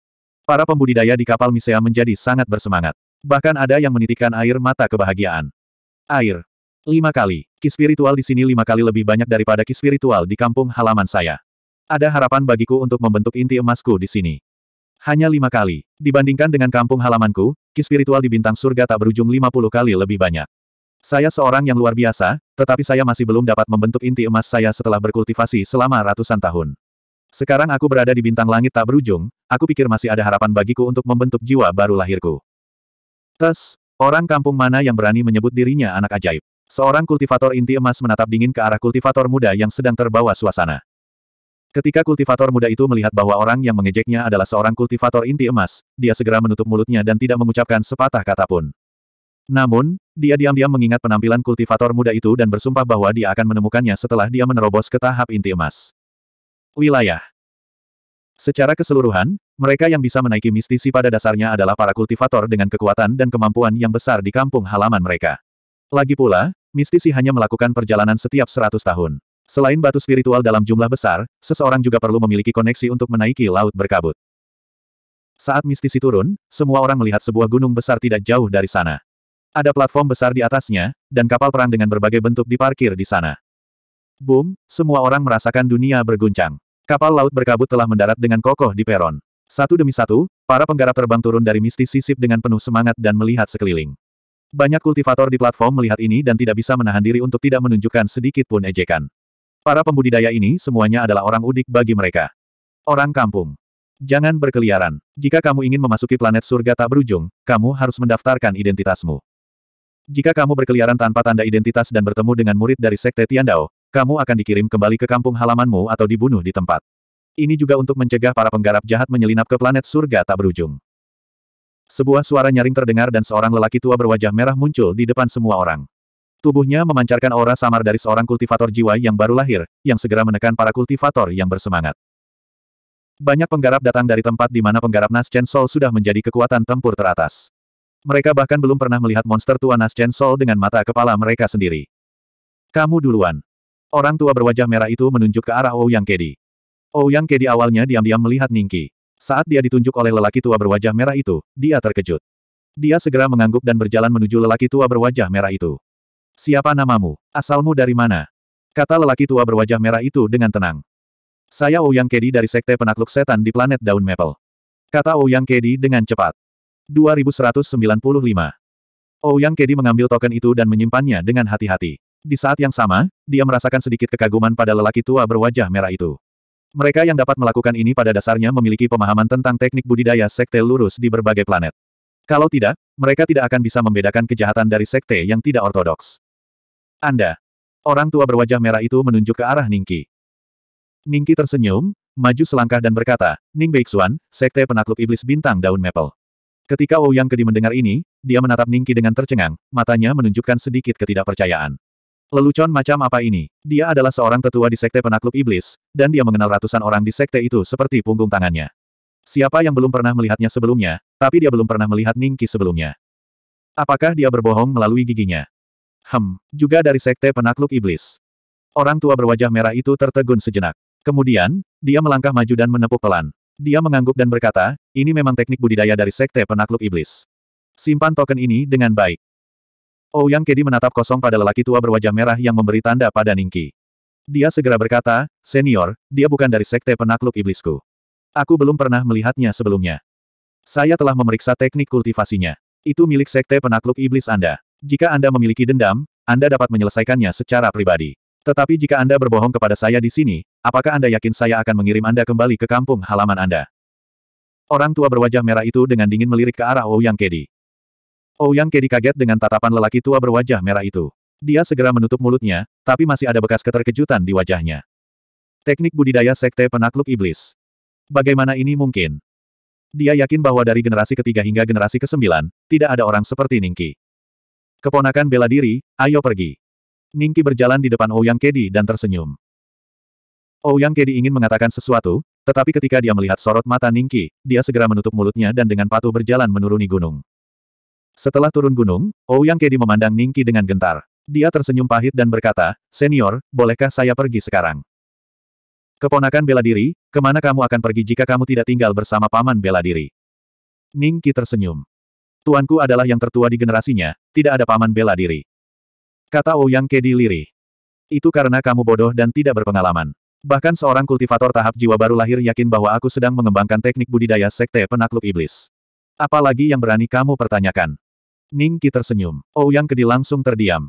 Para pembudidaya di kapal Misea menjadi sangat bersemangat. Bahkan ada yang menitikkan air mata kebahagiaan. Air, Lima kali. Ki spiritual di sini lima kali lebih banyak daripada ki spiritual di kampung halaman saya. Ada harapan bagiku untuk membentuk inti emasku di sini. Hanya lima kali. Dibandingkan dengan kampung halamanku, ki spiritual di bintang surga tak berujung lima puluh kali lebih banyak. Saya seorang yang luar biasa, tetapi saya masih belum dapat membentuk inti emas saya setelah berkultivasi selama ratusan tahun. Sekarang aku berada di bintang langit tak berujung, aku pikir masih ada harapan bagiku untuk membentuk jiwa baru lahirku. Tes, orang kampung mana yang berani menyebut dirinya anak ajaib? Seorang kultivator inti emas menatap dingin ke arah kultivator muda yang sedang terbawa suasana. Ketika kultivator muda itu melihat bahwa orang yang mengejeknya adalah seorang kultivator inti emas, dia segera menutup mulutnya dan tidak mengucapkan sepatah kata pun. Namun, dia diam-diam mengingat penampilan kultivator muda itu dan bersumpah bahwa dia akan menemukannya setelah dia menerobos ke tahap inti emas. Wilayah Secara keseluruhan, mereka yang bisa menaiki mistisi pada dasarnya adalah para kultivator dengan kekuatan dan kemampuan yang besar di kampung halaman mereka. Lagi pula, mistisi hanya melakukan perjalanan setiap 100 tahun. Selain batu spiritual dalam jumlah besar, seseorang juga perlu memiliki koneksi untuk menaiki laut berkabut. Saat mistisi turun, semua orang melihat sebuah gunung besar tidak jauh dari sana. Ada platform besar di atasnya, dan kapal perang dengan berbagai bentuk diparkir di sana. Boom, semua orang merasakan dunia berguncang. Kapal laut berkabut telah mendarat dengan kokoh di peron. Satu demi satu, para penggarap terbang turun dari mistisi sip dengan penuh semangat dan melihat sekeliling. Banyak kultivator di platform melihat ini dan tidak bisa menahan diri untuk tidak menunjukkan sedikit pun ejekan. Para pembudidaya ini semuanya adalah orang udik bagi mereka. Orang kampung. Jangan berkeliaran. Jika kamu ingin memasuki planet surga tak berujung, kamu harus mendaftarkan identitasmu. Jika kamu berkeliaran tanpa tanda identitas dan bertemu dengan murid dari Sekte Tiandao, kamu akan dikirim kembali ke kampung halamanmu atau dibunuh di tempat. Ini juga untuk mencegah para penggarap jahat menyelinap ke planet surga tak berujung. Sebuah suara nyaring terdengar dan seorang lelaki tua berwajah merah muncul di depan semua orang. Tubuhnya memancarkan aura samar dari seorang kultivator jiwa yang baru lahir, yang segera menekan para kultivator yang bersemangat. Banyak penggarap datang dari tempat di mana penggarap naschen Sol sudah menjadi kekuatan tempur teratas. Mereka bahkan belum pernah melihat monster tua naschen Sol dengan mata kepala mereka sendiri. Kamu duluan. Orang tua berwajah merah itu menunjuk ke arah Ouyang Kedi. Ouyang Kedi awalnya diam-diam melihat Ningki. Saat dia ditunjuk oleh lelaki tua berwajah merah itu, dia terkejut. Dia segera mengangguk dan berjalan menuju lelaki tua berwajah merah itu. Siapa namamu? Asalmu dari mana? Kata lelaki tua berwajah merah itu dengan tenang. Saya Ouyang oh Kedi dari Sekte Penakluk Setan di planet Daun Maple. Kata Ouyang oh Kedi dengan cepat. 2195. Ouyang Kedi mengambil token itu dan menyimpannya dengan hati-hati. Di saat yang sama, dia merasakan sedikit kekaguman pada lelaki tua berwajah merah itu. Mereka yang dapat melakukan ini pada dasarnya memiliki pemahaman tentang teknik budidaya sekte lurus di berbagai planet. Kalau tidak, mereka tidak akan bisa membedakan kejahatan dari sekte yang tidak ortodoks. Anda. Orang tua berwajah merah itu menunjuk ke arah Ningki. Ningki tersenyum, maju selangkah dan berkata, Ning Beixuan, sekte penakluk iblis bintang daun maple. Ketika Ouyang Kedi mendengar ini, dia menatap Ningki dengan tercengang, matanya menunjukkan sedikit ketidakpercayaan. Lelucon macam apa ini? Dia adalah seorang tetua di Sekte Penakluk Iblis, dan dia mengenal ratusan orang di Sekte itu seperti punggung tangannya. Siapa yang belum pernah melihatnya sebelumnya, tapi dia belum pernah melihat Ningki sebelumnya. Apakah dia berbohong melalui giginya? Hem, juga dari Sekte Penakluk Iblis. Orang tua berwajah merah itu tertegun sejenak. Kemudian, dia melangkah maju dan menepuk pelan. Dia mengangguk dan berkata, ini memang teknik budidaya dari Sekte Penakluk Iblis. Simpan token ini dengan baik. Ouyang oh, Kedi menatap kosong pada lelaki tua berwajah merah yang memberi tanda pada Ningki. Dia segera berkata, Senior, dia bukan dari sekte penakluk iblisku. Aku belum pernah melihatnya sebelumnya. Saya telah memeriksa teknik kultivasinya. Itu milik sekte penakluk iblis Anda. Jika Anda memiliki dendam, Anda dapat menyelesaikannya secara pribadi. Tetapi jika Anda berbohong kepada saya di sini, apakah Anda yakin saya akan mengirim Anda kembali ke kampung halaman Anda? Orang tua berwajah merah itu dengan dingin melirik ke arah Ouyang oh, Kedi. Ouyang oh, Kedi kaget dengan tatapan lelaki tua berwajah merah itu. Dia segera menutup mulutnya, tapi masih ada bekas keterkejutan di wajahnya. Teknik budidaya Sekte Penakluk Iblis. Bagaimana ini mungkin? Dia yakin bahwa dari generasi ketiga hingga generasi kesembilan, tidak ada orang seperti Ningki. Keponakan bela diri, ayo pergi. Ningki berjalan di depan Ouyang oh Kedi dan tersenyum. Ouyang oh Kedi ingin mengatakan sesuatu, tetapi ketika dia melihat sorot mata Ningki, dia segera menutup mulutnya dan dengan patuh berjalan menuruni gunung. Setelah turun gunung, Ouyang Kedi memandang Ningki dengan gentar. Dia tersenyum pahit dan berkata, Senior, bolehkah saya pergi sekarang? Keponakan bela diri, kemana kamu akan pergi jika kamu tidak tinggal bersama paman bela diri? Ningki tersenyum. Tuanku adalah yang tertua di generasinya, tidak ada paman bela diri. Kata Ouyang Kedi lirih. Itu karena kamu bodoh dan tidak berpengalaman. Bahkan seorang kultivator tahap jiwa baru lahir yakin bahwa aku sedang mengembangkan teknik budidaya sekte penakluk iblis. Apalagi yang berani kamu pertanyakan. Ning Qi tersenyum. Ouyang oh, Kedi langsung terdiam.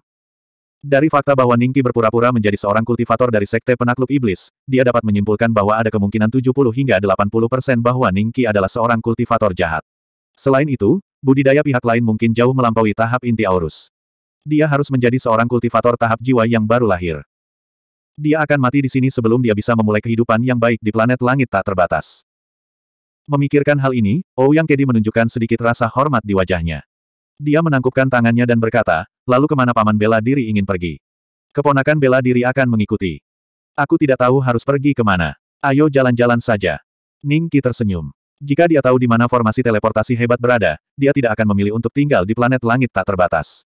Dari fakta bahwa Ningki berpura-pura menjadi seorang kultivator dari Sekte Penakluk Iblis, dia dapat menyimpulkan bahwa ada kemungkinan 70 hingga 80 persen bahwa Ningki adalah seorang kultivator jahat. Selain itu, budidaya pihak lain mungkin jauh melampaui tahap inti Aurus. Dia harus menjadi seorang kultivator tahap jiwa yang baru lahir. Dia akan mati di sini sebelum dia bisa memulai kehidupan yang baik di planet langit tak terbatas. Memikirkan hal ini, Ouyang oh, Kedi menunjukkan sedikit rasa hormat di wajahnya. Dia menangkupkan tangannya dan berkata, lalu kemana paman bela diri ingin pergi? Keponakan bela diri akan mengikuti. Aku tidak tahu harus pergi kemana. Ayo jalan-jalan saja. Ning Qi tersenyum. Jika dia tahu di mana formasi teleportasi hebat berada, dia tidak akan memilih untuk tinggal di planet langit tak terbatas.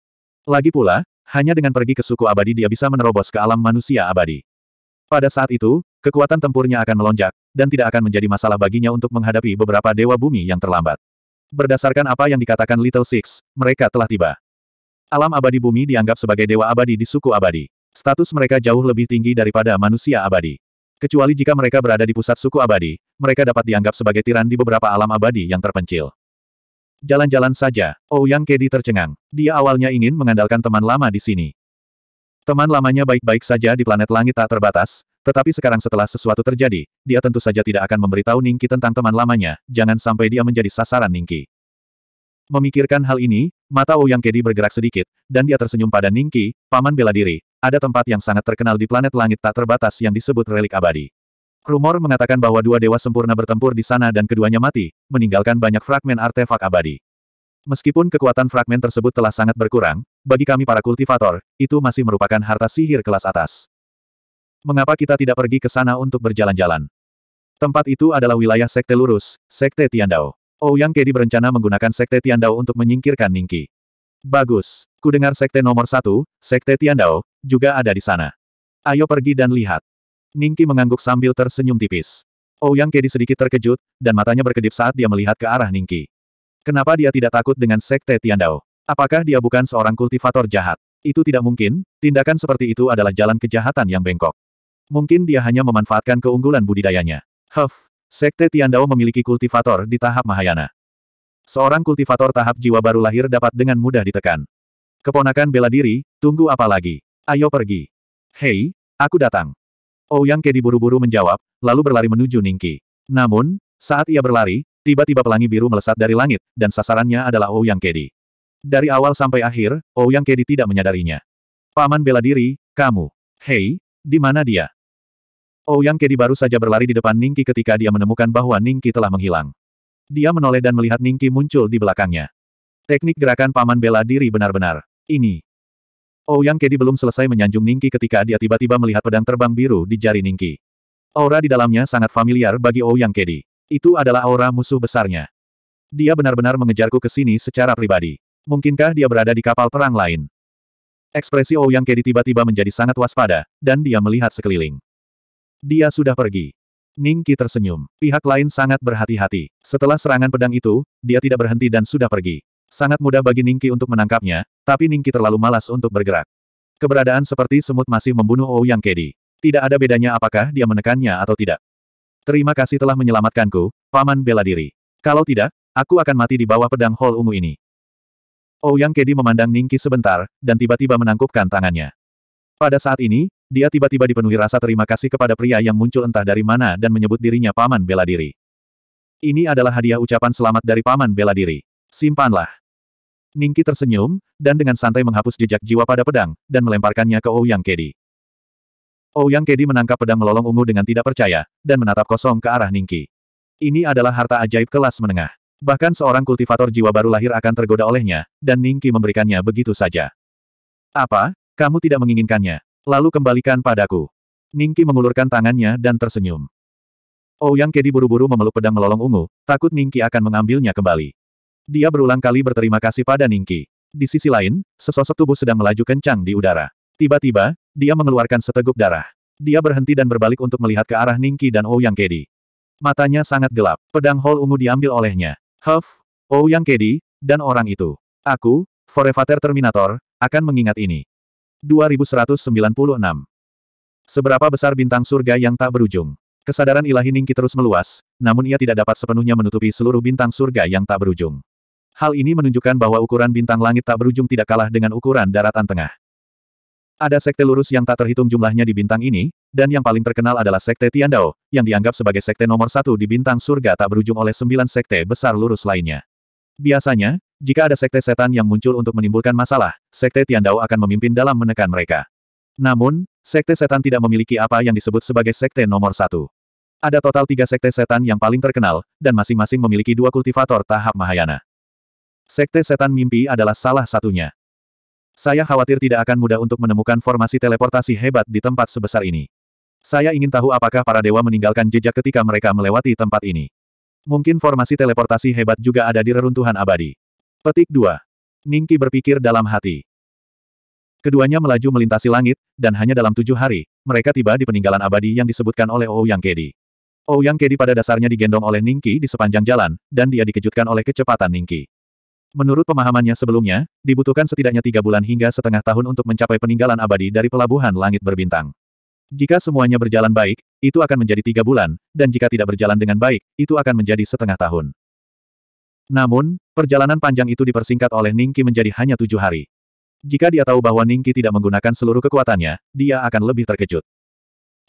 Lagi pula, hanya dengan pergi ke suku abadi dia bisa menerobos ke alam manusia abadi. Pada saat itu, kekuatan tempurnya akan melonjak, dan tidak akan menjadi masalah baginya untuk menghadapi beberapa dewa bumi yang terlambat berdasarkan apa yang dikatakan Little Six, mereka telah tiba. Alam abadi bumi dianggap sebagai dewa abadi di suku abadi. Status mereka jauh lebih tinggi daripada manusia abadi. Kecuali jika mereka berada di pusat suku abadi, mereka dapat dianggap sebagai tiran di beberapa alam abadi yang terpencil. Jalan-jalan saja, Ouyang oh, Kedi tercengang. Dia awalnya ingin mengandalkan teman lama di sini. Teman lamanya baik-baik saja di planet langit tak terbatas, tetapi sekarang setelah sesuatu terjadi, dia tentu saja tidak akan memberitahu Ningki tentang teman lamanya, jangan sampai dia menjadi sasaran Ningki. Memikirkan hal ini, mata Ouyang Kedi bergerak sedikit, dan dia tersenyum pada Ningki, paman bela diri, ada tempat yang sangat terkenal di planet langit tak terbatas yang disebut relik abadi. Rumor mengatakan bahwa dua dewa sempurna bertempur di sana dan keduanya mati, meninggalkan banyak fragmen artefak abadi. Meskipun kekuatan fragmen tersebut telah sangat berkurang, bagi kami para kultivator, itu masih merupakan harta sihir kelas atas. Mengapa kita tidak pergi ke sana untuk berjalan-jalan? Tempat itu adalah wilayah Sekte Lurus, Sekte Tiandao. Ouyang oh, Kedi berencana menggunakan Sekte Tiandao untuk menyingkirkan Ningki. Bagus. Ku dengar sekte nomor satu, sekte Tiandao, juga ada di sana. Ayo pergi dan lihat. Ningki mengangguk sambil tersenyum tipis. Ouyang oh, Kedi sedikit terkejut, dan matanya berkedip saat dia melihat ke arah Ningki. Kenapa dia tidak takut dengan sekte Tiandao? Apakah dia bukan seorang kultivator jahat? Itu tidak mungkin, tindakan seperti itu adalah jalan kejahatan yang bengkok. Mungkin dia hanya memanfaatkan keunggulan budidayanya. Huff, Sekte Tiandao memiliki kultivator di tahap Mahayana. Seorang kultivator tahap jiwa baru lahir dapat dengan mudah ditekan. Keponakan bela diri, tunggu apa lagi? Ayo pergi. Hei, aku datang. Ouyang oh, Kedi buru-buru menjawab, lalu berlari menuju Ningki. Namun, saat ia berlari, tiba-tiba pelangi biru melesat dari langit, dan sasarannya adalah Ouyang oh, Kedi. Dari awal sampai akhir, Ouyang Kedi tidak menyadarinya. Paman bela diri, kamu. Hei, di mana dia? Ouyang Kedi baru saja berlari di depan Ningki ketika dia menemukan bahwa Ningki telah menghilang. Dia menoleh dan melihat Ningki muncul di belakangnya. Teknik gerakan paman bela diri benar-benar. Ini. Ouyang Kedi belum selesai menyanjung Ningki ketika dia tiba-tiba melihat pedang terbang biru di jari Ningki. Aura di dalamnya sangat familiar bagi Ouyang Kedi. Itu adalah aura musuh besarnya. Dia benar-benar mengejarku ke sini secara pribadi. Mungkinkah dia berada di kapal perang lain? Ekspresi Ouyang Kedi tiba-tiba menjadi sangat waspada, dan dia melihat sekeliling. Dia sudah pergi. Ning tersenyum. Pihak lain sangat berhati-hati. Setelah serangan pedang itu, dia tidak berhenti dan sudah pergi. Sangat mudah bagi Ning untuk menangkapnya, tapi Ning terlalu malas untuk bergerak. Keberadaan seperti semut masih membunuh Ouyang Kedi. Tidak ada bedanya apakah dia menekannya atau tidak. Terima kasih telah menyelamatkanku, Paman bela diri. Kalau tidak, aku akan mati di bawah pedang Hall Ungu ini. Ouyang oh, Kedi memandang Ningki sebentar, dan tiba-tiba menangkupkan tangannya. Pada saat ini, dia tiba-tiba dipenuhi rasa terima kasih kepada pria yang muncul entah dari mana dan menyebut dirinya paman bela diri. Ini adalah hadiah ucapan selamat dari paman bela diri. Simpanlah. Ningki tersenyum, dan dengan santai menghapus jejak jiwa pada pedang, dan melemparkannya ke Ouyang oh Kedi. Ouyang oh Kedi menangkap pedang melolong ungu dengan tidak percaya, dan menatap kosong ke arah Ningki. Ini adalah harta ajaib kelas menengah. Bahkan seorang kultivator jiwa baru lahir akan tergoda olehnya, dan Ningki memberikannya begitu saja. Apa? Kamu tidak menginginkannya? Lalu kembalikan padaku. Ningki mengulurkan tangannya dan tersenyum. Ouyang oh, Kedi buru-buru memeluk pedang melolong ungu, takut Ningki akan mengambilnya kembali. Dia berulang kali berterima kasih pada Ningki. Di sisi lain, sesosok tubuh sedang melaju kencang di udara. Tiba-tiba, dia mengeluarkan seteguk darah. Dia berhenti dan berbalik untuk melihat ke arah Ningki dan Ouyang oh, Kedi. Matanya sangat gelap, pedang hol ungu diambil olehnya. Huff, Oh Yang Kedi, dan orang itu. Aku, Forevater Terminator, akan mengingat ini. 2196. Seberapa besar bintang surga yang tak berujung? Kesadaran ilahi Ningki terus meluas, namun ia tidak dapat sepenuhnya menutupi seluruh bintang surga yang tak berujung. Hal ini menunjukkan bahwa ukuran bintang langit tak berujung tidak kalah dengan ukuran daratan tengah. Ada sekte lurus yang tak terhitung jumlahnya di bintang ini, dan yang paling terkenal adalah sekte Tiandao, yang dianggap sebagai sekte nomor satu di bintang surga tak berujung oleh sembilan sekte besar lurus lainnya. Biasanya, jika ada sekte setan yang muncul untuk menimbulkan masalah, sekte Tiandao akan memimpin dalam menekan mereka. Namun, sekte setan tidak memiliki apa yang disebut sebagai sekte nomor satu. Ada total tiga sekte setan yang paling terkenal, dan masing-masing memiliki dua kultivator tahap Mahayana. Sekte setan mimpi adalah salah satunya. Saya khawatir tidak akan mudah untuk menemukan formasi teleportasi hebat di tempat sebesar ini. Saya ingin tahu apakah para dewa meninggalkan jejak ketika mereka melewati tempat ini. Mungkin formasi teleportasi hebat juga ada di reruntuhan abadi. Petik 2. Ningki berpikir dalam hati. Keduanya melaju melintasi langit, dan hanya dalam tujuh hari, mereka tiba di peninggalan abadi yang disebutkan oleh Ouyang Kedi. Ouyang Kedi pada dasarnya digendong oleh Ningki di sepanjang jalan, dan dia dikejutkan oleh kecepatan Ningki. Menurut pemahamannya sebelumnya, dibutuhkan setidaknya tiga bulan hingga setengah tahun untuk mencapai peninggalan abadi dari pelabuhan langit berbintang. Jika semuanya berjalan baik, itu akan menjadi tiga bulan, dan jika tidak berjalan dengan baik, itu akan menjadi setengah tahun. Namun, perjalanan panjang itu dipersingkat oleh Ningki menjadi hanya tujuh hari. Jika dia tahu bahwa Ningki tidak menggunakan seluruh kekuatannya, dia akan lebih terkejut.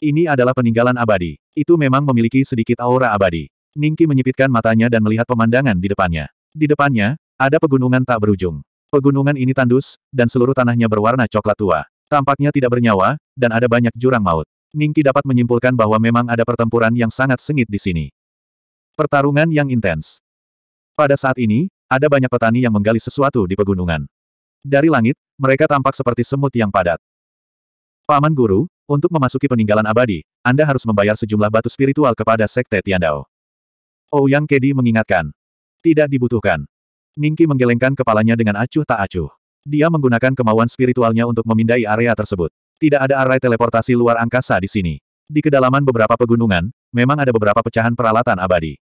Ini adalah peninggalan abadi. Itu memang memiliki sedikit aura abadi. Ningki menyipitkan matanya dan melihat pemandangan di depannya. Di depannya, ada pegunungan tak berujung. Pegunungan ini tandus, dan seluruh tanahnya berwarna coklat tua. Tampaknya tidak bernyawa, dan ada banyak jurang maut. Ningki dapat menyimpulkan bahwa memang ada pertempuran yang sangat sengit di sini. Pertarungan yang intens. Pada saat ini, ada banyak petani yang menggali sesuatu di pegunungan. Dari langit, mereka tampak seperti semut yang padat. Paman Guru, untuk memasuki peninggalan abadi, Anda harus membayar sejumlah batu spiritual kepada Sekte Tiandao. Ouyang Kedi mengingatkan. Tidak dibutuhkan. Ningki menggelengkan kepalanya dengan acuh tak acuh. Dia menggunakan kemauan spiritualnya untuk memindai area tersebut. Tidak ada arai teleportasi luar angkasa di sini. Di kedalaman beberapa pegunungan, memang ada beberapa pecahan peralatan abadi.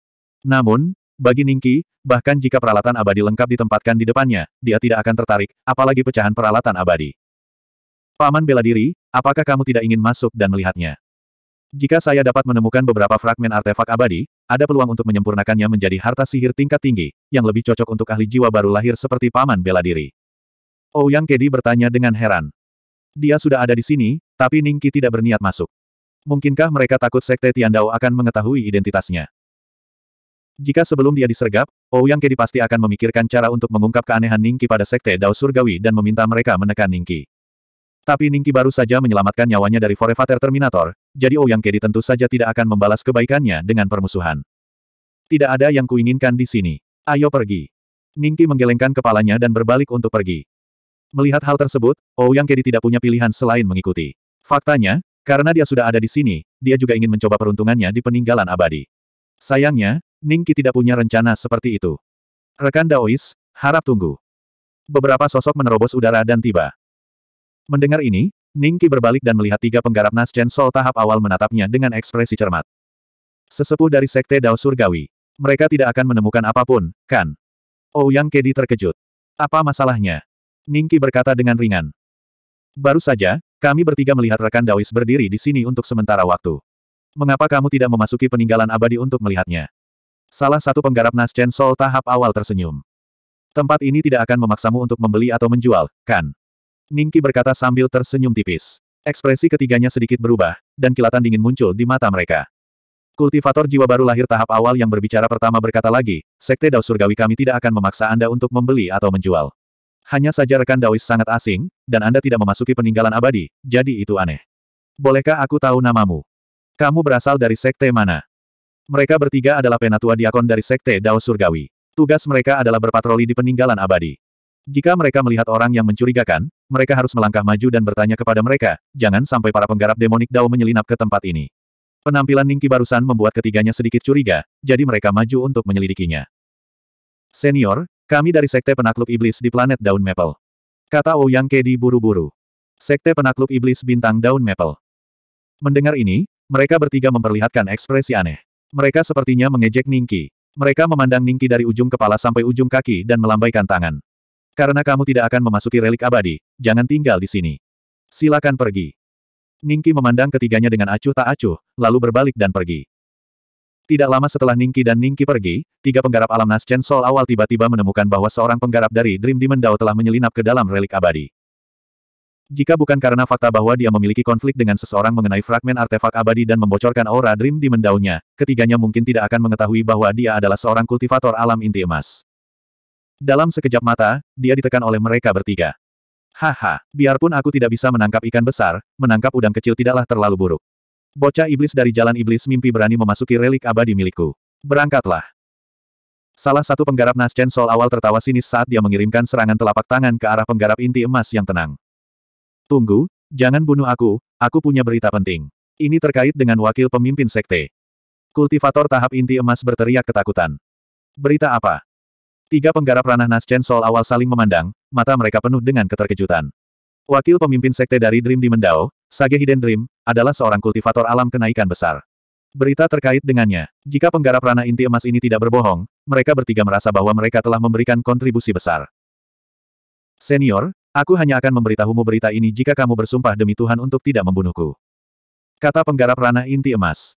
Namun, bagi Ningki, bahkan jika peralatan abadi lengkap ditempatkan di depannya, dia tidak akan tertarik, apalagi pecahan peralatan abadi. Paman bela diri, apakah kamu tidak ingin masuk dan melihatnya? Jika saya dapat menemukan beberapa fragmen artefak abadi, ada peluang untuk menyempurnakannya menjadi harta sihir tingkat tinggi, yang lebih cocok untuk ahli jiwa baru lahir seperti paman bela diri. Ouyang oh, Kedi bertanya dengan heran. Dia sudah ada di sini, tapi Ningki tidak berniat masuk. Mungkinkah mereka takut Sekte Tiandao akan mengetahui identitasnya? Jika sebelum dia disergap, Ouyang oh, Kedi pasti akan memikirkan cara untuk mengungkap keanehan Ningki pada Sekte Dao Surgawi dan meminta mereka menekan Ningki. Tapi Ningki baru saja menyelamatkan nyawanya dari Forevater Terminator, jadi Ouyang oh Kedi tentu saja tidak akan membalas kebaikannya dengan permusuhan. Tidak ada yang kuinginkan di sini. Ayo pergi. Ningki menggelengkan kepalanya dan berbalik untuk pergi. Melihat hal tersebut, Ouyang oh Kedi tidak punya pilihan selain mengikuti. Faktanya, karena dia sudah ada di sini, dia juga ingin mencoba peruntungannya di peninggalan abadi. Sayangnya, Ningki tidak punya rencana seperti itu. Rekan Daois, harap tunggu. Beberapa sosok menerobos udara dan tiba. Mendengar ini, Ningki berbalik dan melihat tiga penggarap Chen Sol tahap awal menatapnya dengan ekspresi cermat. Sesepuh dari Sekte Dao Surgawi. Mereka tidak akan menemukan apapun, kan? Ouyang oh, Kedi terkejut. Apa masalahnya? Ningki berkata dengan ringan. Baru saja, kami bertiga melihat rekan Daois berdiri di sini untuk sementara waktu. Mengapa kamu tidak memasuki peninggalan abadi untuk melihatnya? Salah satu penggarap Chen Sol tahap awal tersenyum. Tempat ini tidak akan memaksamu untuk membeli atau menjual, kan? Ningki berkata sambil tersenyum tipis. Ekspresi ketiganya sedikit berubah, dan kilatan dingin muncul di mata mereka. Kultivator jiwa baru lahir tahap awal yang berbicara pertama berkata lagi, Sekte Dao Surgawi kami tidak akan memaksa Anda untuk membeli atau menjual. Hanya saja rekan Daois sangat asing, dan Anda tidak memasuki peninggalan abadi, jadi itu aneh. Bolehkah aku tahu namamu? Kamu berasal dari sekte mana? Mereka bertiga adalah penatua diakon dari sekte Dao Surgawi. Tugas mereka adalah berpatroli di peninggalan abadi. Jika mereka melihat orang yang mencurigakan, mereka harus melangkah maju dan bertanya kepada mereka, jangan sampai para penggarap demonik Dao menyelinap ke tempat ini. Penampilan Ningki barusan membuat ketiganya sedikit curiga, jadi mereka maju untuk menyelidikinya. Senior, kami dari Sekte Penakluk Iblis di planet Daun Maple. Kata Ouyang Kedi buru-buru. Sekte Penakluk Iblis Bintang Daun Maple. Mendengar ini, mereka bertiga memperlihatkan ekspresi aneh. Mereka sepertinya mengejek Ningki. Mereka memandang Ningki dari ujung kepala sampai ujung kaki dan melambaikan tangan. Karena kamu tidak akan memasuki relik abadi, jangan tinggal di sini. Silakan pergi. Ningki memandang ketiganya dengan acuh tak acuh, lalu berbalik dan pergi. Tidak lama setelah Ningki dan Ningki pergi, tiga penggarap alam Naschen Sol awal tiba-tiba menemukan bahwa seorang penggarap dari Dream Demon Dao telah menyelinap ke dalam relik abadi. Jika bukan karena fakta bahwa dia memiliki konflik dengan seseorang mengenai fragmen artefak abadi dan membocorkan aura Dream Demon Dao-nya, ketiganya mungkin tidak akan mengetahui bahwa dia adalah seorang kultivator alam inti emas. Dalam sekejap mata, dia ditekan oleh mereka bertiga. Haha, biarpun aku tidak bisa menangkap ikan besar, menangkap udang kecil tidaklah terlalu buruk. Bocah iblis dari jalan iblis mimpi berani memasuki relik abadi milikku. Berangkatlah. Salah satu penggarap naschen Sol awal tertawa sinis saat dia mengirimkan serangan telapak tangan ke arah penggarap inti emas yang tenang. Tunggu, jangan bunuh aku, aku punya berita penting. Ini terkait dengan wakil pemimpin sekte. Kultivator tahap inti emas berteriak ketakutan. Berita apa? Tiga penggarap ranah nas Chen Sol awal saling memandang, mata mereka penuh dengan keterkejutan. Wakil pemimpin sekte dari Dream Dimendao, Sage Hidden Dream, adalah seorang kultivator alam kenaikan besar. Berita terkait dengannya, jika penggarap ranah inti emas ini tidak berbohong, mereka bertiga merasa bahwa mereka telah memberikan kontribusi besar. Senior, aku hanya akan memberitahumu berita ini jika kamu bersumpah demi Tuhan untuk tidak membunuhku. Kata penggarap ranah inti emas.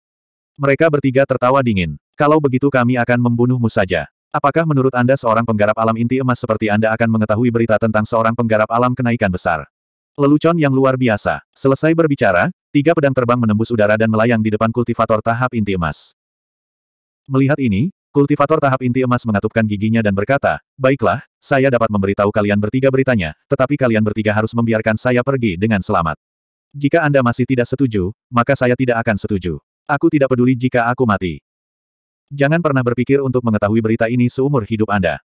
Mereka bertiga tertawa dingin. Kalau begitu kami akan membunuhmu saja. Apakah menurut Anda seorang penggarap alam inti emas seperti Anda akan mengetahui berita tentang seorang penggarap alam kenaikan besar? Lelucon yang luar biasa. Selesai berbicara, tiga pedang terbang menembus udara dan melayang di depan kultivator tahap inti emas. Melihat ini, kultivator tahap inti emas mengatupkan giginya dan berkata, Baiklah, saya dapat memberitahu kalian bertiga beritanya, tetapi kalian bertiga harus membiarkan saya pergi dengan selamat. Jika Anda masih tidak setuju, maka saya tidak akan setuju. Aku tidak peduli jika aku mati. Jangan pernah berpikir untuk mengetahui berita ini seumur hidup Anda.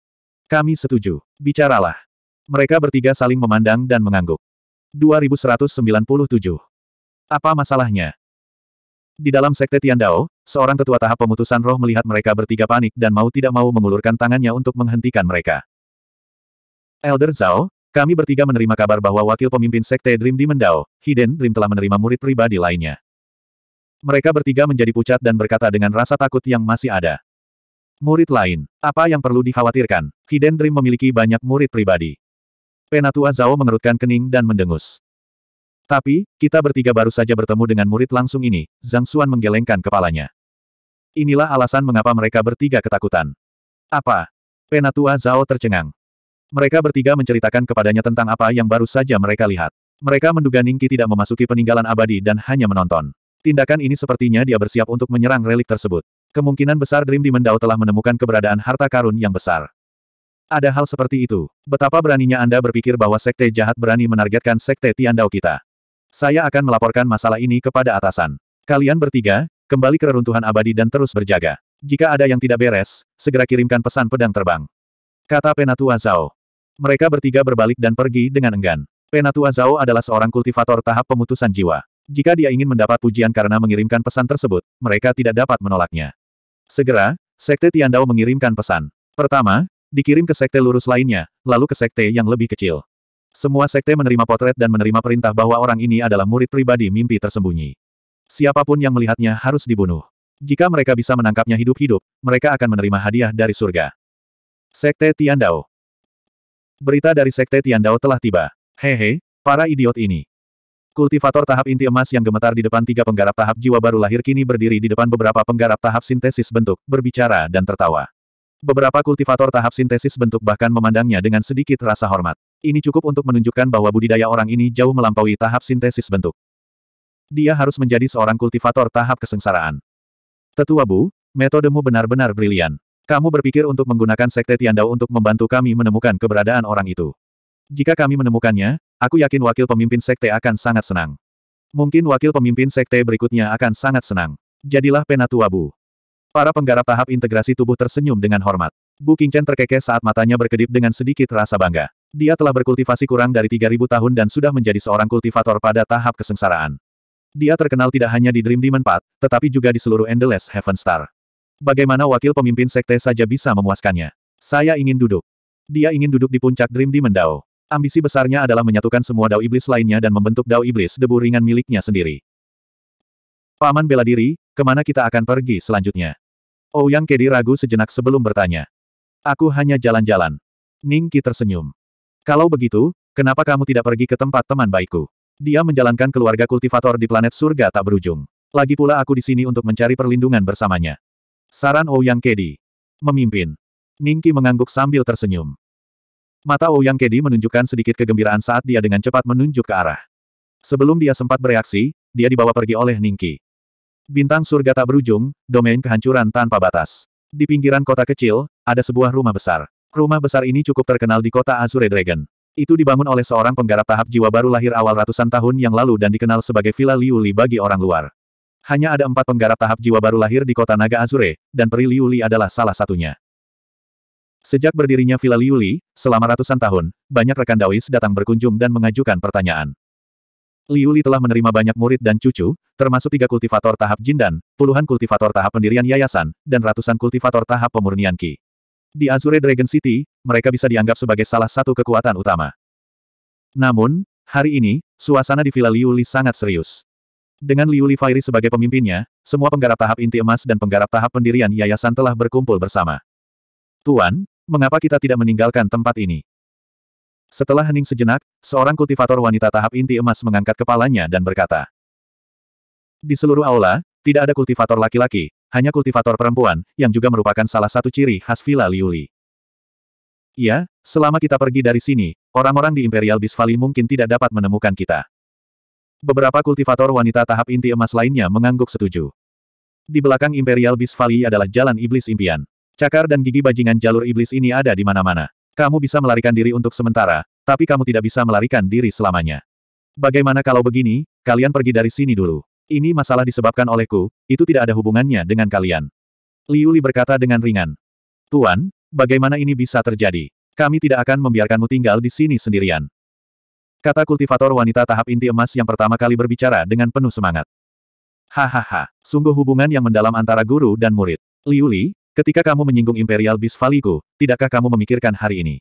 Kami setuju. Bicaralah. Mereka bertiga saling memandang dan mengangguk. 2197. Apa masalahnya? Di dalam sekte Tian Dao, seorang tetua tahap pemutusan roh melihat mereka bertiga panik dan mau tidak mau mengulurkan tangannya untuk menghentikan mereka. Elder Zhao, kami bertiga menerima kabar bahwa wakil pemimpin sekte Dream Demon Dao, Hidden Dream telah menerima murid pribadi lainnya. Mereka bertiga menjadi pucat dan berkata dengan rasa takut yang masih ada. Murid lain, apa yang perlu dikhawatirkan? Hidden Dream memiliki banyak murid pribadi. Penatua Zhao mengerutkan kening dan mendengus. Tapi, kita bertiga baru saja bertemu dengan murid langsung ini, Zhang Xuan menggelengkan kepalanya. Inilah alasan mengapa mereka bertiga ketakutan. Apa? Penatua Zhao tercengang. Mereka bertiga menceritakan kepadanya tentang apa yang baru saja mereka lihat. Mereka menduga Ningki tidak memasuki peninggalan abadi dan hanya menonton. Tindakan ini sepertinya dia bersiap untuk menyerang relik tersebut. Kemungkinan besar Dream Demon Dao telah menemukan keberadaan harta karun yang besar. Ada hal seperti itu. Betapa beraninya Anda berpikir bahwa sekte jahat berani menargetkan sekte Tiandao kita. Saya akan melaporkan masalah ini kepada atasan. Kalian bertiga, kembali ke reruntuhan abadi dan terus berjaga. Jika ada yang tidak beres, segera kirimkan pesan pedang terbang. Kata Penatua Zhao. Mereka bertiga berbalik dan pergi dengan enggan. Penatua Zhao adalah seorang kultivator tahap pemutusan jiwa. Jika dia ingin mendapat pujian karena mengirimkan pesan tersebut, mereka tidak dapat menolaknya. Segera, Sekte Tiandao mengirimkan pesan. Pertama, dikirim ke sekte lurus lainnya, lalu ke sekte yang lebih kecil. Semua sekte menerima potret dan menerima perintah bahwa orang ini adalah murid pribadi mimpi tersembunyi. Siapapun yang melihatnya harus dibunuh. Jika mereka bisa menangkapnya hidup-hidup, mereka akan menerima hadiah dari surga. Sekte Tiandao Berita dari Sekte Tiandao telah tiba. Hehe, para idiot ini. Kultivator tahap inti emas yang gemetar di depan tiga penggarap tahap jiwa baru lahir kini berdiri di depan beberapa penggarap tahap sintesis bentuk, berbicara dan tertawa. Beberapa kultivator tahap sintesis bentuk bahkan memandangnya dengan sedikit rasa hormat. Ini cukup untuk menunjukkan bahwa budidaya orang ini jauh melampaui tahap sintesis bentuk. Dia harus menjadi seorang kultivator tahap kesengsaraan. Tetua Bu, metodemu benar-benar brilian. Kamu berpikir untuk menggunakan sekte Tiandao untuk membantu kami menemukan keberadaan orang itu. Jika kami menemukannya, Aku yakin wakil pemimpin sekte akan sangat senang. Mungkin wakil pemimpin sekte berikutnya akan sangat senang. Jadilah penatua Bu. Para penggarap tahap integrasi tubuh tersenyum dengan hormat. Bu Kingchen terkekeh saat matanya berkedip dengan sedikit rasa bangga. Dia telah berkultivasi kurang dari 3.000 tahun dan sudah menjadi seorang kultivator pada tahap kesengsaraan. Dia terkenal tidak hanya di Dream Demon 4, tetapi juga di seluruh Endless Heaven Star. Bagaimana wakil pemimpin sekte saja bisa memuaskannya? Saya ingin duduk. Dia ingin duduk di puncak Dream Demon Dao. Ambisi besarnya adalah menyatukan semua dao iblis lainnya dan membentuk dao iblis debu ringan miliknya sendiri. Paman bela diri, kemana kita akan pergi selanjutnya? Ouyang oh, Kedi ragu sejenak sebelum bertanya. Aku hanya jalan-jalan. Ning tersenyum. Kalau begitu, kenapa kamu tidak pergi ke tempat teman baikku? Dia menjalankan keluarga kultivator di planet surga tak berujung. Lagi pula aku di sini untuk mencari perlindungan bersamanya. Saran Ouyang oh Kedi. Memimpin. Ningki mengangguk sambil tersenyum. Mata Ouyang Kedi menunjukkan sedikit kegembiraan saat dia dengan cepat menunjuk ke arah. Sebelum dia sempat bereaksi, dia dibawa pergi oleh Ningki. Bintang surga tak berujung, domain kehancuran tanpa batas. Di pinggiran kota kecil, ada sebuah rumah besar. Rumah besar ini cukup terkenal di kota Azure Dragon. Itu dibangun oleh seorang penggarap tahap jiwa baru lahir awal ratusan tahun yang lalu dan dikenal sebagai Villa Liuli bagi orang luar. Hanya ada empat penggarap tahap jiwa baru lahir di kota Naga Azure, dan Peri Liuli adalah salah satunya. Sejak berdirinya Villa Liuli, selama ratusan tahun, banyak rekan Daois datang berkunjung dan mengajukan pertanyaan. Liuli telah menerima banyak murid dan cucu, termasuk tiga kultivator tahap Jindan, puluhan kultivator tahap pendirian yayasan, dan ratusan kultivator tahap pemurnian Ki. Di Azure Dragon City, mereka bisa dianggap sebagai salah satu kekuatan utama. Namun, hari ini, suasana di Villa Liuli sangat serius. Dengan Liuli Fairi sebagai pemimpinnya, semua penggarap tahap inti emas dan penggarap tahap pendirian yayasan telah berkumpul bersama. Tuan, mengapa kita tidak meninggalkan tempat ini? Setelah hening sejenak, seorang kultivator wanita tahap inti emas mengangkat kepalanya dan berkata. Di seluruh aula, tidak ada kultivator laki-laki, hanya kultivator perempuan, yang juga merupakan salah satu ciri khas Villa Liuli. Iya, selama kita pergi dari sini, orang-orang di Imperial Bisfali mungkin tidak dapat menemukan kita. Beberapa kultivator wanita tahap inti emas lainnya mengangguk setuju. Di belakang Imperial Bisfali adalah jalan iblis impian. Cakar dan gigi bajingan jalur iblis ini ada di mana-mana. Kamu bisa melarikan diri untuk sementara, tapi kamu tidak bisa melarikan diri selamanya. Bagaimana kalau begini, kalian pergi dari sini dulu. Ini masalah disebabkan olehku, itu tidak ada hubungannya dengan kalian. Liu Li berkata dengan ringan. Tuan, bagaimana ini bisa terjadi? Kami tidak akan membiarkanmu tinggal di sini sendirian. Kata kultivator wanita tahap inti emas yang pertama kali berbicara dengan penuh semangat. Hahaha, sungguh hubungan yang mendalam antara guru dan murid. Liuli. Ketika kamu menyinggung Imperial Beast tidakkah kamu memikirkan hari ini?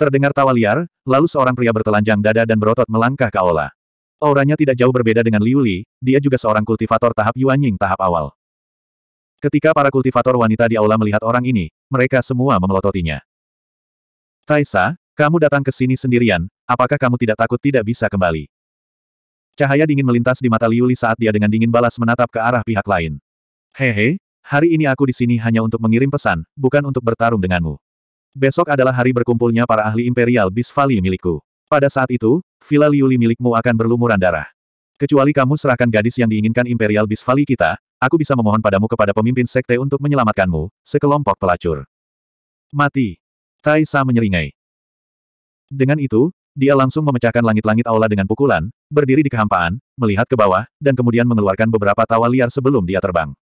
Terdengar tawa liar, lalu seorang pria bertelanjang dada dan berotot melangkah ke Aula. Auranya tidak jauh berbeda dengan Liuli, Li, dia juga seorang kultivator tahap Yuanying tahap awal. Ketika para kultivator wanita di Aula melihat orang ini, mereka semua memelototinya. Taisa, kamu datang ke sini sendirian, apakah kamu tidak takut tidak bisa kembali? Cahaya dingin melintas di mata Liuli saat dia dengan dingin balas menatap ke arah pihak lain. Hehe, Hari ini aku di sini hanya untuk mengirim pesan, bukan untuk bertarung denganmu. Besok adalah hari berkumpulnya para ahli Imperial Beast milikku. Pada saat itu, Villa Liuli milikmu akan berlumuran darah. Kecuali kamu serahkan gadis yang diinginkan Imperial Beast kita, aku bisa memohon padamu kepada pemimpin sekte untuk menyelamatkanmu, sekelompok pelacur. Mati. Taisa menyeringai. Dengan itu, dia langsung memecahkan langit-langit aula dengan pukulan, berdiri di kehampaan, melihat ke bawah, dan kemudian mengeluarkan beberapa tawa liar sebelum dia terbang.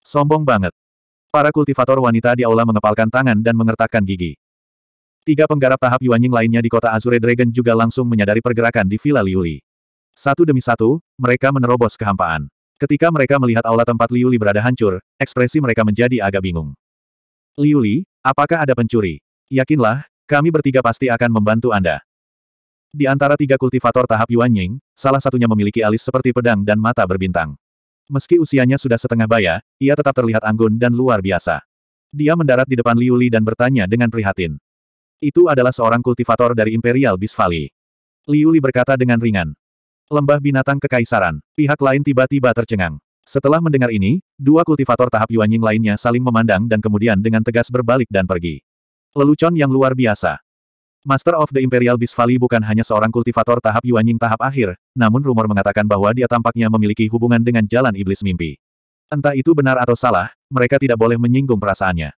Sombong banget. Para kultivator wanita di aula mengepalkan tangan dan mengertakkan gigi. Tiga penggarap tahap Yuanying lainnya di kota Azure Dragon juga langsung menyadari pergerakan di Villa Liuli. Satu demi satu, mereka menerobos kehampaan. Ketika mereka melihat aula tempat Liuli berada hancur, ekspresi mereka menjadi agak bingung. Liuli, apakah ada pencuri? Yakinlah, kami bertiga pasti akan membantu Anda. Di antara tiga kultivator tahap Yuanying, salah satunya memiliki alis seperti pedang dan mata berbintang. Meski usianya sudah setengah baya, ia tetap terlihat anggun dan luar biasa. Dia mendarat di depan Liuli dan bertanya dengan prihatin. Itu adalah seorang kultivator dari Imperial Beast Valley. Liu berkata dengan ringan. Lembah binatang kekaisaran. Pihak lain tiba-tiba tercengang. Setelah mendengar ini, dua kultivator tahap Yuanying lainnya saling memandang dan kemudian dengan tegas berbalik dan pergi. Lelucon yang luar biasa. Master of the Imperial Beast Valley bukan hanya seorang kultivator tahap Yuanying tahap akhir, namun rumor mengatakan bahwa dia tampaknya memiliki hubungan dengan jalan iblis mimpi. Entah itu benar atau salah, mereka tidak boleh menyinggung perasaannya.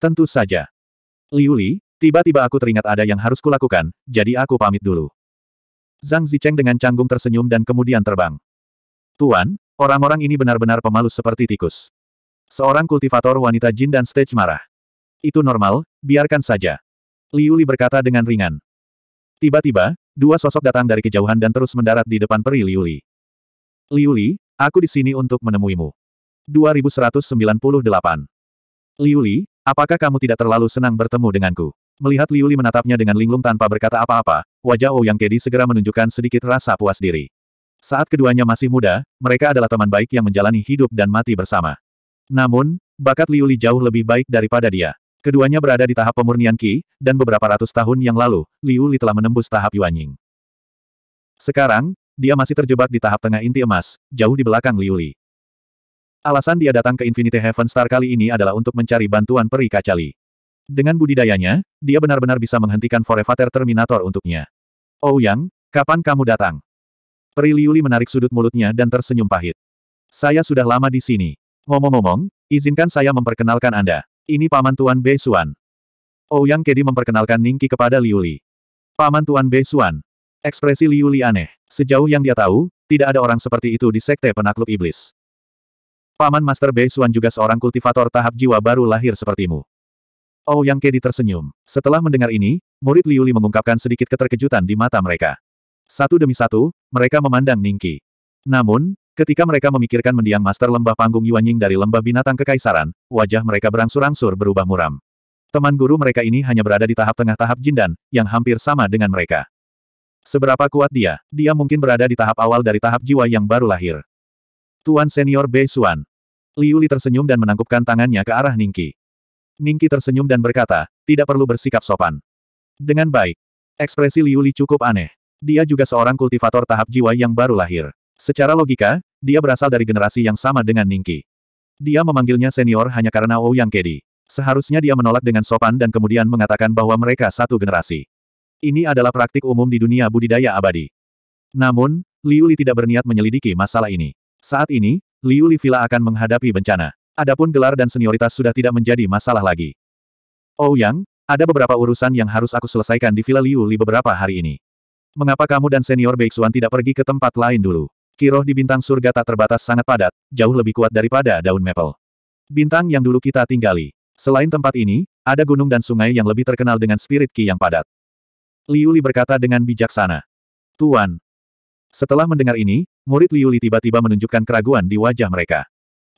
Tentu saja. Liuli. tiba-tiba aku teringat ada yang harus kulakukan, jadi aku pamit dulu. Zhang Zicheng dengan canggung tersenyum dan kemudian terbang. Tuan, orang-orang ini benar-benar pemalu seperti tikus. Seorang kultivator wanita jin dan stage marah. Itu normal, biarkan saja. Liu Li berkata dengan ringan. Tiba-tiba, dua sosok datang dari kejauhan dan terus mendarat di depan peri Liu Li. Liu Li, aku di sini untuk menemuimu. 2198. Liu Li, apakah kamu tidak terlalu senang bertemu denganku? Melihat Liu Li menatapnya dengan linglung tanpa berkata apa-apa, wajah Ouyang Kedi segera menunjukkan sedikit rasa puas diri. Saat keduanya masih muda, mereka adalah teman baik yang menjalani hidup dan mati bersama. Namun, bakat Liu Li jauh lebih baik daripada dia. Keduanya berada di tahap pemurnian Qi, dan beberapa ratus tahun yang lalu, Liu Li telah menembus tahap Yuanying. Sekarang, dia masih terjebak di tahap tengah inti emas, jauh di belakang Liu Li. Alasan dia datang ke Infinity Heaven Star kali ini adalah untuk mencari bantuan peri kacali. Dengan budidayanya, dia benar-benar bisa menghentikan Forevater Terminator untuknya. Oh Yang, kapan kamu datang? Peri Liu Li menarik sudut mulutnya dan tersenyum pahit. Saya sudah lama di sini. Ngomong-ngomong, izinkan saya memperkenalkan Anda. Ini paman Tuan Bei Xuan. Oh, yang Kedi memperkenalkan Ningki kepada Liu Li. Paman Tuan Bei Xuan. Ekspresi Liu Li aneh. Sejauh yang dia tahu, tidak ada orang seperti itu di Sekte Penakluk Iblis. Paman Master Bei Xuan juga seorang kultivator tahap jiwa baru lahir sepertimu. Oh, yang Kedi tersenyum. Setelah mendengar ini, murid Liu Li mengungkapkan sedikit keterkejutan di mata mereka. Satu demi satu, mereka memandang Ningki. Namun, Ketika mereka memikirkan mendiang Master Lembah Panggung Yuanying dari Lembah Binatang Kekaisaran, wajah mereka berangsur-angsur berubah muram. Teman guru mereka ini hanya berada di tahap tengah tahap jindan, yang hampir sama dengan mereka. Seberapa kuat dia, dia mungkin berada di tahap awal dari tahap jiwa yang baru lahir. Tuan Senior Bei Xuan. Liu Li tersenyum dan menangkupkan tangannya ke arah Ningki. Ningki tersenyum dan berkata, tidak perlu bersikap sopan. Dengan baik. Ekspresi Liu Li cukup aneh. Dia juga seorang kultivator tahap jiwa yang baru lahir. Secara logika, dia berasal dari generasi yang sama dengan Ningki. Dia memanggilnya senior hanya karena Ouyang Kedi. Seharusnya dia menolak dengan sopan dan kemudian mengatakan bahwa mereka satu generasi. Ini adalah praktik umum di dunia budidaya abadi. Namun, Liu Li tidak berniat menyelidiki masalah ini. Saat ini, Liu Li Villa akan menghadapi bencana. Adapun gelar dan senioritas sudah tidak menjadi masalah lagi. Ouyang, oh, ada beberapa urusan yang harus aku selesaikan di Villa Liu Li beberapa hari ini. Mengapa kamu dan senior Beixuan tidak pergi ke tempat lain dulu? Kiroh di bintang surga tak terbatas sangat padat, jauh lebih kuat daripada daun maple. Bintang yang dulu kita tinggali. Selain tempat ini, ada gunung dan sungai yang lebih terkenal dengan spirit ki yang padat. Liu Li berkata dengan bijaksana. Tuan. Setelah mendengar ini, murid Liu Li tiba-tiba menunjukkan keraguan di wajah mereka.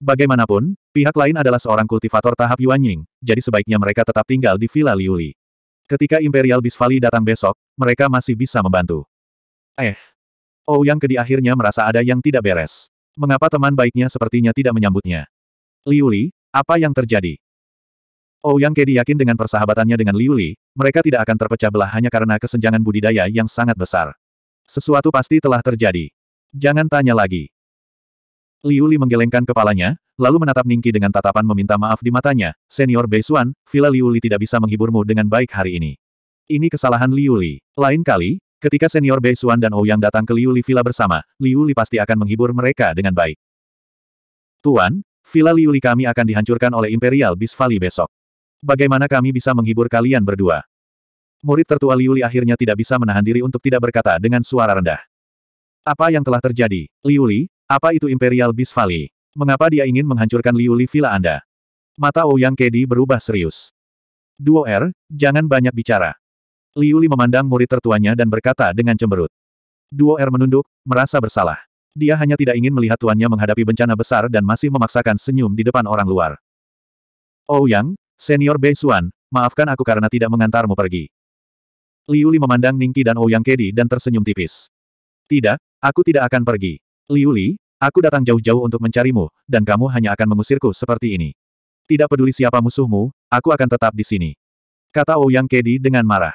Bagaimanapun, pihak lain adalah seorang kultivator tahap Yuanying, jadi sebaiknya mereka tetap tinggal di Villa Liuli. Ketika Imperial Bisvali datang besok, mereka masih bisa membantu. Eh, Ouyang oh, Kedi akhirnya merasa ada yang tidak beres. Mengapa teman baiknya sepertinya tidak menyambutnya? Liu Li, apa yang terjadi? Ouyang oh, Kedi yakin dengan persahabatannya dengan Liu Li, mereka tidak akan terpecah belah hanya karena kesenjangan budidaya yang sangat besar. Sesuatu pasti telah terjadi. Jangan tanya lagi. Liu Li menggelengkan kepalanya, lalu menatap Ningki dengan tatapan meminta maaf di matanya. Senior Beisuan, Villa Liu Li tidak bisa menghiburmu dengan baik hari ini. Ini kesalahan Liu Li. Lain kali, Ketika senior Bei Xuan dan Ouyang datang ke Liu Li Villa bersama, Liu Li pasti akan menghibur mereka dengan baik. Tuan, Villa Liu Li kami akan dihancurkan oleh Imperial Beast besok. Bagaimana kami bisa menghibur kalian berdua? Murid tertua Liu Li akhirnya tidak bisa menahan diri untuk tidak berkata dengan suara rendah. Apa yang telah terjadi, Liu Li? Apa itu Imperial Beast Mengapa dia ingin menghancurkan Liu Li Villa Anda? Mata Ouyang Kedi berubah serius. Duo R, jangan banyak bicara. Liu Li memandang murid tertuanya dan berkata dengan cemberut. Duo Er menunduk, merasa bersalah. Dia hanya tidak ingin melihat tuannya menghadapi bencana besar dan masih memaksakan senyum di depan orang luar. Oh Yang, Senior Bei Xuan, maafkan aku karena tidak mengantarmu pergi. Liu Li memandang Ningqi dan Ouyang oh Kedi dan tersenyum tipis. Tidak, aku tidak akan pergi. Liu Li, aku datang jauh-jauh untuk mencarimu, dan kamu hanya akan mengusirku seperti ini. Tidak peduli siapa musuhmu, aku akan tetap di sini. Kata Ouyang oh Kedi dengan marah.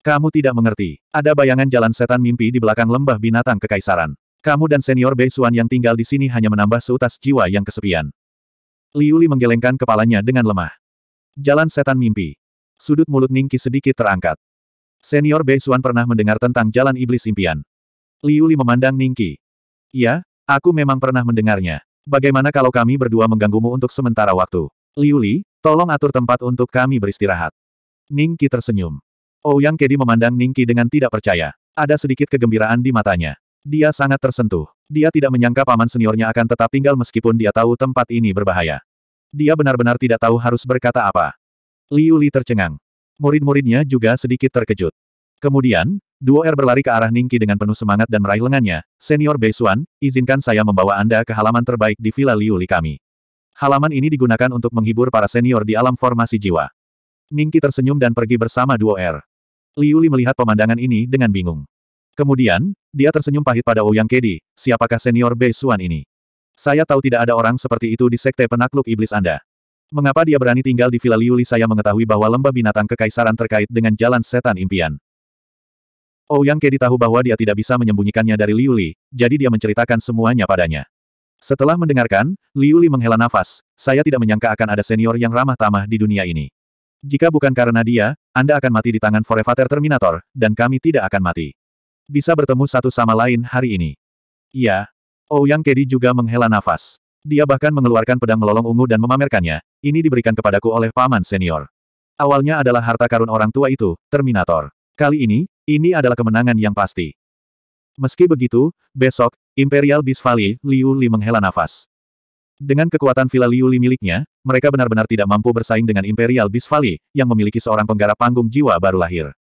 Kamu tidak mengerti. Ada bayangan jalan setan mimpi di belakang lembah binatang kekaisaran. Kamu dan senior Bei Xuan yang tinggal di sini hanya menambah seutas jiwa yang kesepian. Liu Li menggelengkan kepalanya dengan lemah. Jalan setan mimpi. Sudut mulut Ningki sedikit terangkat. Senior Bei Xuan pernah mendengar tentang jalan iblis impian. Liu Li memandang Ningki. Ya, aku memang pernah mendengarnya. Bagaimana kalau kami berdua mengganggumu untuk sementara waktu? Liu Li, tolong atur tempat untuk kami beristirahat. Ningki tersenyum. Ouyang Kedi memandang Ningki dengan tidak percaya. Ada sedikit kegembiraan di matanya. Dia sangat tersentuh. Dia tidak menyangka paman seniornya akan tetap tinggal meskipun dia tahu tempat ini berbahaya. Dia benar-benar tidak tahu harus berkata apa. Liu Li tercengang. Murid-muridnya juga sedikit terkejut. Kemudian, duo R berlari ke arah Ningki dengan penuh semangat dan meraih lengannya. Senior Beisuan, izinkan saya membawa Anda ke halaman terbaik di Villa Liu Li kami. Halaman ini digunakan untuk menghibur para senior di alam formasi jiwa. Ningki tersenyum dan pergi bersama duo R. Liu Li melihat pemandangan ini dengan bingung. Kemudian, dia tersenyum pahit pada Ouyang oh Kedi, siapakah senior Bei Suan ini? Saya tahu tidak ada orang seperti itu di sekte penakluk iblis Anda. Mengapa dia berani tinggal di Villa Liu Li saya mengetahui bahwa lembah binatang kekaisaran terkait dengan jalan setan impian. Ouyang oh Kedi tahu bahwa dia tidak bisa menyembunyikannya dari Liu Li, jadi dia menceritakan semuanya padanya. Setelah mendengarkan, Liu Li menghela nafas, saya tidak menyangka akan ada senior yang ramah tamah di dunia ini. Jika bukan karena dia, Anda akan mati di tangan Forevater Terminator, dan kami tidak akan mati. Bisa bertemu satu sama lain hari ini. Iya. Ouyang oh, Kedi juga menghela nafas. Dia bahkan mengeluarkan pedang melolong ungu dan memamerkannya. Ini diberikan kepadaku oleh paman senior. Awalnya adalah harta karun orang tua itu, Terminator. Kali ini, ini adalah kemenangan yang pasti. Meski begitu, besok, Imperial Bisvali Liu Li menghela nafas. Dengan kekuatan Villa Liuli miliknya, mereka benar-benar tidak mampu bersaing dengan Imperial Beast yang memiliki seorang penggarap panggung jiwa baru lahir.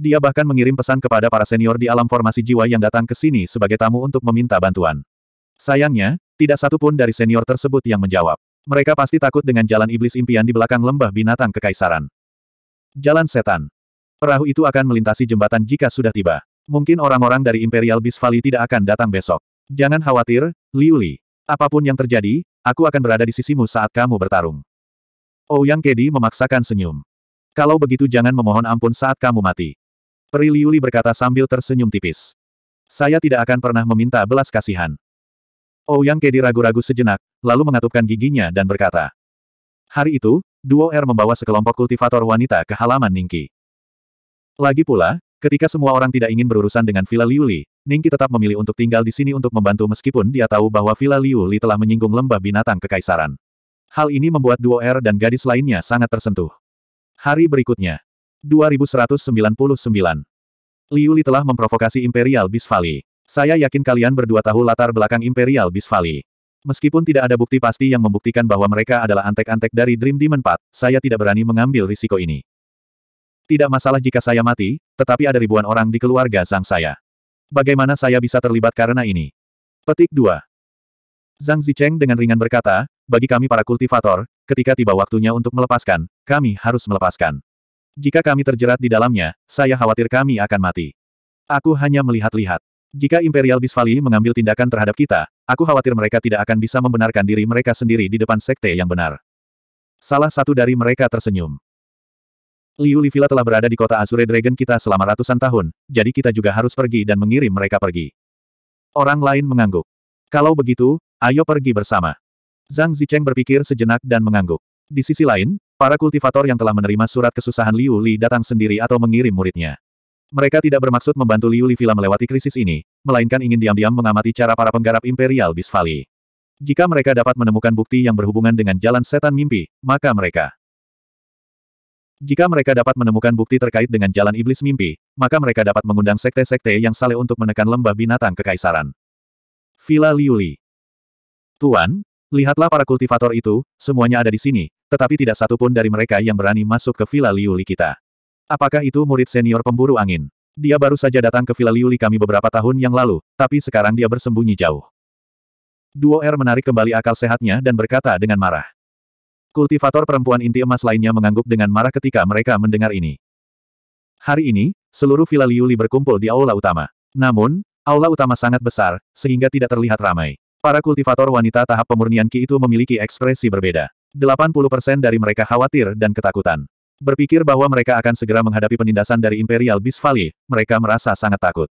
Dia bahkan mengirim pesan kepada para senior di alam formasi jiwa yang datang ke sini sebagai tamu untuk meminta bantuan. Sayangnya, tidak satu pun dari senior tersebut yang menjawab. Mereka pasti takut dengan jalan iblis impian di belakang lembah binatang kekaisaran. Jalan setan. Perahu itu akan melintasi jembatan jika sudah tiba. Mungkin orang-orang dari Imperial Beast tidak akan datang besok. Jangan khawatir, Liuli. Apapun yang terjadi, Aku akan berada di sisimu saat kamu bertarung. Ouyang oh, Kedi memaksakan senyum. Kalau begitu jangan memohon ampun saat kamu mati. Peri Liuli berkata sambil tersenyum tipis. Saya tidak akan pernah meminta belas kasihan. Ouyang oh, Kedi ragu-ragu sejenak, lalu mengatupkan giginya dan berkata. Hari itu, Duo Er membawa sekelompok kultivator wanita ke halaman Ningki. Lagi pula, ketika semua orang tidak ingin berurusan dengan Villa Liuli, Ningki tetap memilih untuk tinggal di sini untuk membantu meskipun dia tahu bahwa Villa Liu Li telah menyinggung lembah binatang kekaisaran. Hal ini membuat duo R dan gadis lainnya sangat tersentuh. Hari berikutnya. 2199. Liu Li telah memprovokasi Imperial Beast Saya yakin kalian berdua tahu latar belakang Imperial Beast Meskipun tidak ada bukti pasti yang membuktikan bahwa mereka adalah antek-antek dari Dream Demon 4, saya tidak berani mengambil risiko ini. Tidak masalah jika saya mati, tetapi ada ribuan orang di keluarga sang saya. Bagaimana saya bisa terlibat karena ini? Petik 2. Zhang Zicheng dengan ringan berkata, bagi kami para kultivator, ketika tiba waktunya untuk melepaskan, kami harus melepaskan. Jika kami terjerat di dalamnya, saya khawatir kami akan mati. Aku hanya melihat-lihat. Jika Imperial Bisvali mengambil tindakan terhadap kita, aku khawatir mereka tidak akan bisa membenarkan diri mereka sendiri di depan sekte yang benar. Salah satu dari mereka tersenyum. Liu Livila telah berada di kota Azure Dragon kita selama ratusan tahun, jadi kita juga harus pergi dan mengirim mereka pergi. Orang lain mengangguk. Kalau begitu, ayo pergi bersama. Zhang Zicheng berpikir sejenak dan mengangguk. Di sisi lain, para kultivator yang telah menerima surat kesusahan Liu Li datang sendiri atau mengirim muridnya. Mereka tidak bermaksud membantu Liu Li Villa melewati krisis ini, melainkan ingin diam-diam mengamati cara para penggarap Imperial bisvali. Jika mereka dapat menemukan bukti yang berhubungan dengan jalan setan mimpi, maka mereka jika mereka dapat menemukan bukti terkait dengan jalan iblis mimpi, maka mereka dapat mengundang sekte-sekte yang saleh untuk menekan lembah binatang kekaisaran. Villa Liuli Tuan, lihatlah para kultivator itu, semuanya ada di sini, tetapi tidak satu pun dari mereka yang berani masuk ke Villa Liuli kita. Apakah itu murid senior pemburu angin? Dia baru saja datang ke Villa Liuli kami beberapa tahun yang lalu, tapi sekarang dia bersembunyi jauh. Duo R er menarik kembali akal sehatnya dan berkata dengan marah. Kultivator perempuan inti emas lainnya mengangguk dengan marah ketika mereka mendengar ini. Hari ini, seluruh Villa Liuli berkumpul di aula utama. Namun, aula utama sangat besar, sehingga tidak terlihat ramai. Para kultivator wanita tahap pemurnian Ki itu memiliki ekspresi berbeda. 80% dari mereka khawatir dan ketakutan. Berpikir bahwa mereka akan segera menghadapi penindasan dari Imperial Beast mereka merasa sangat takut.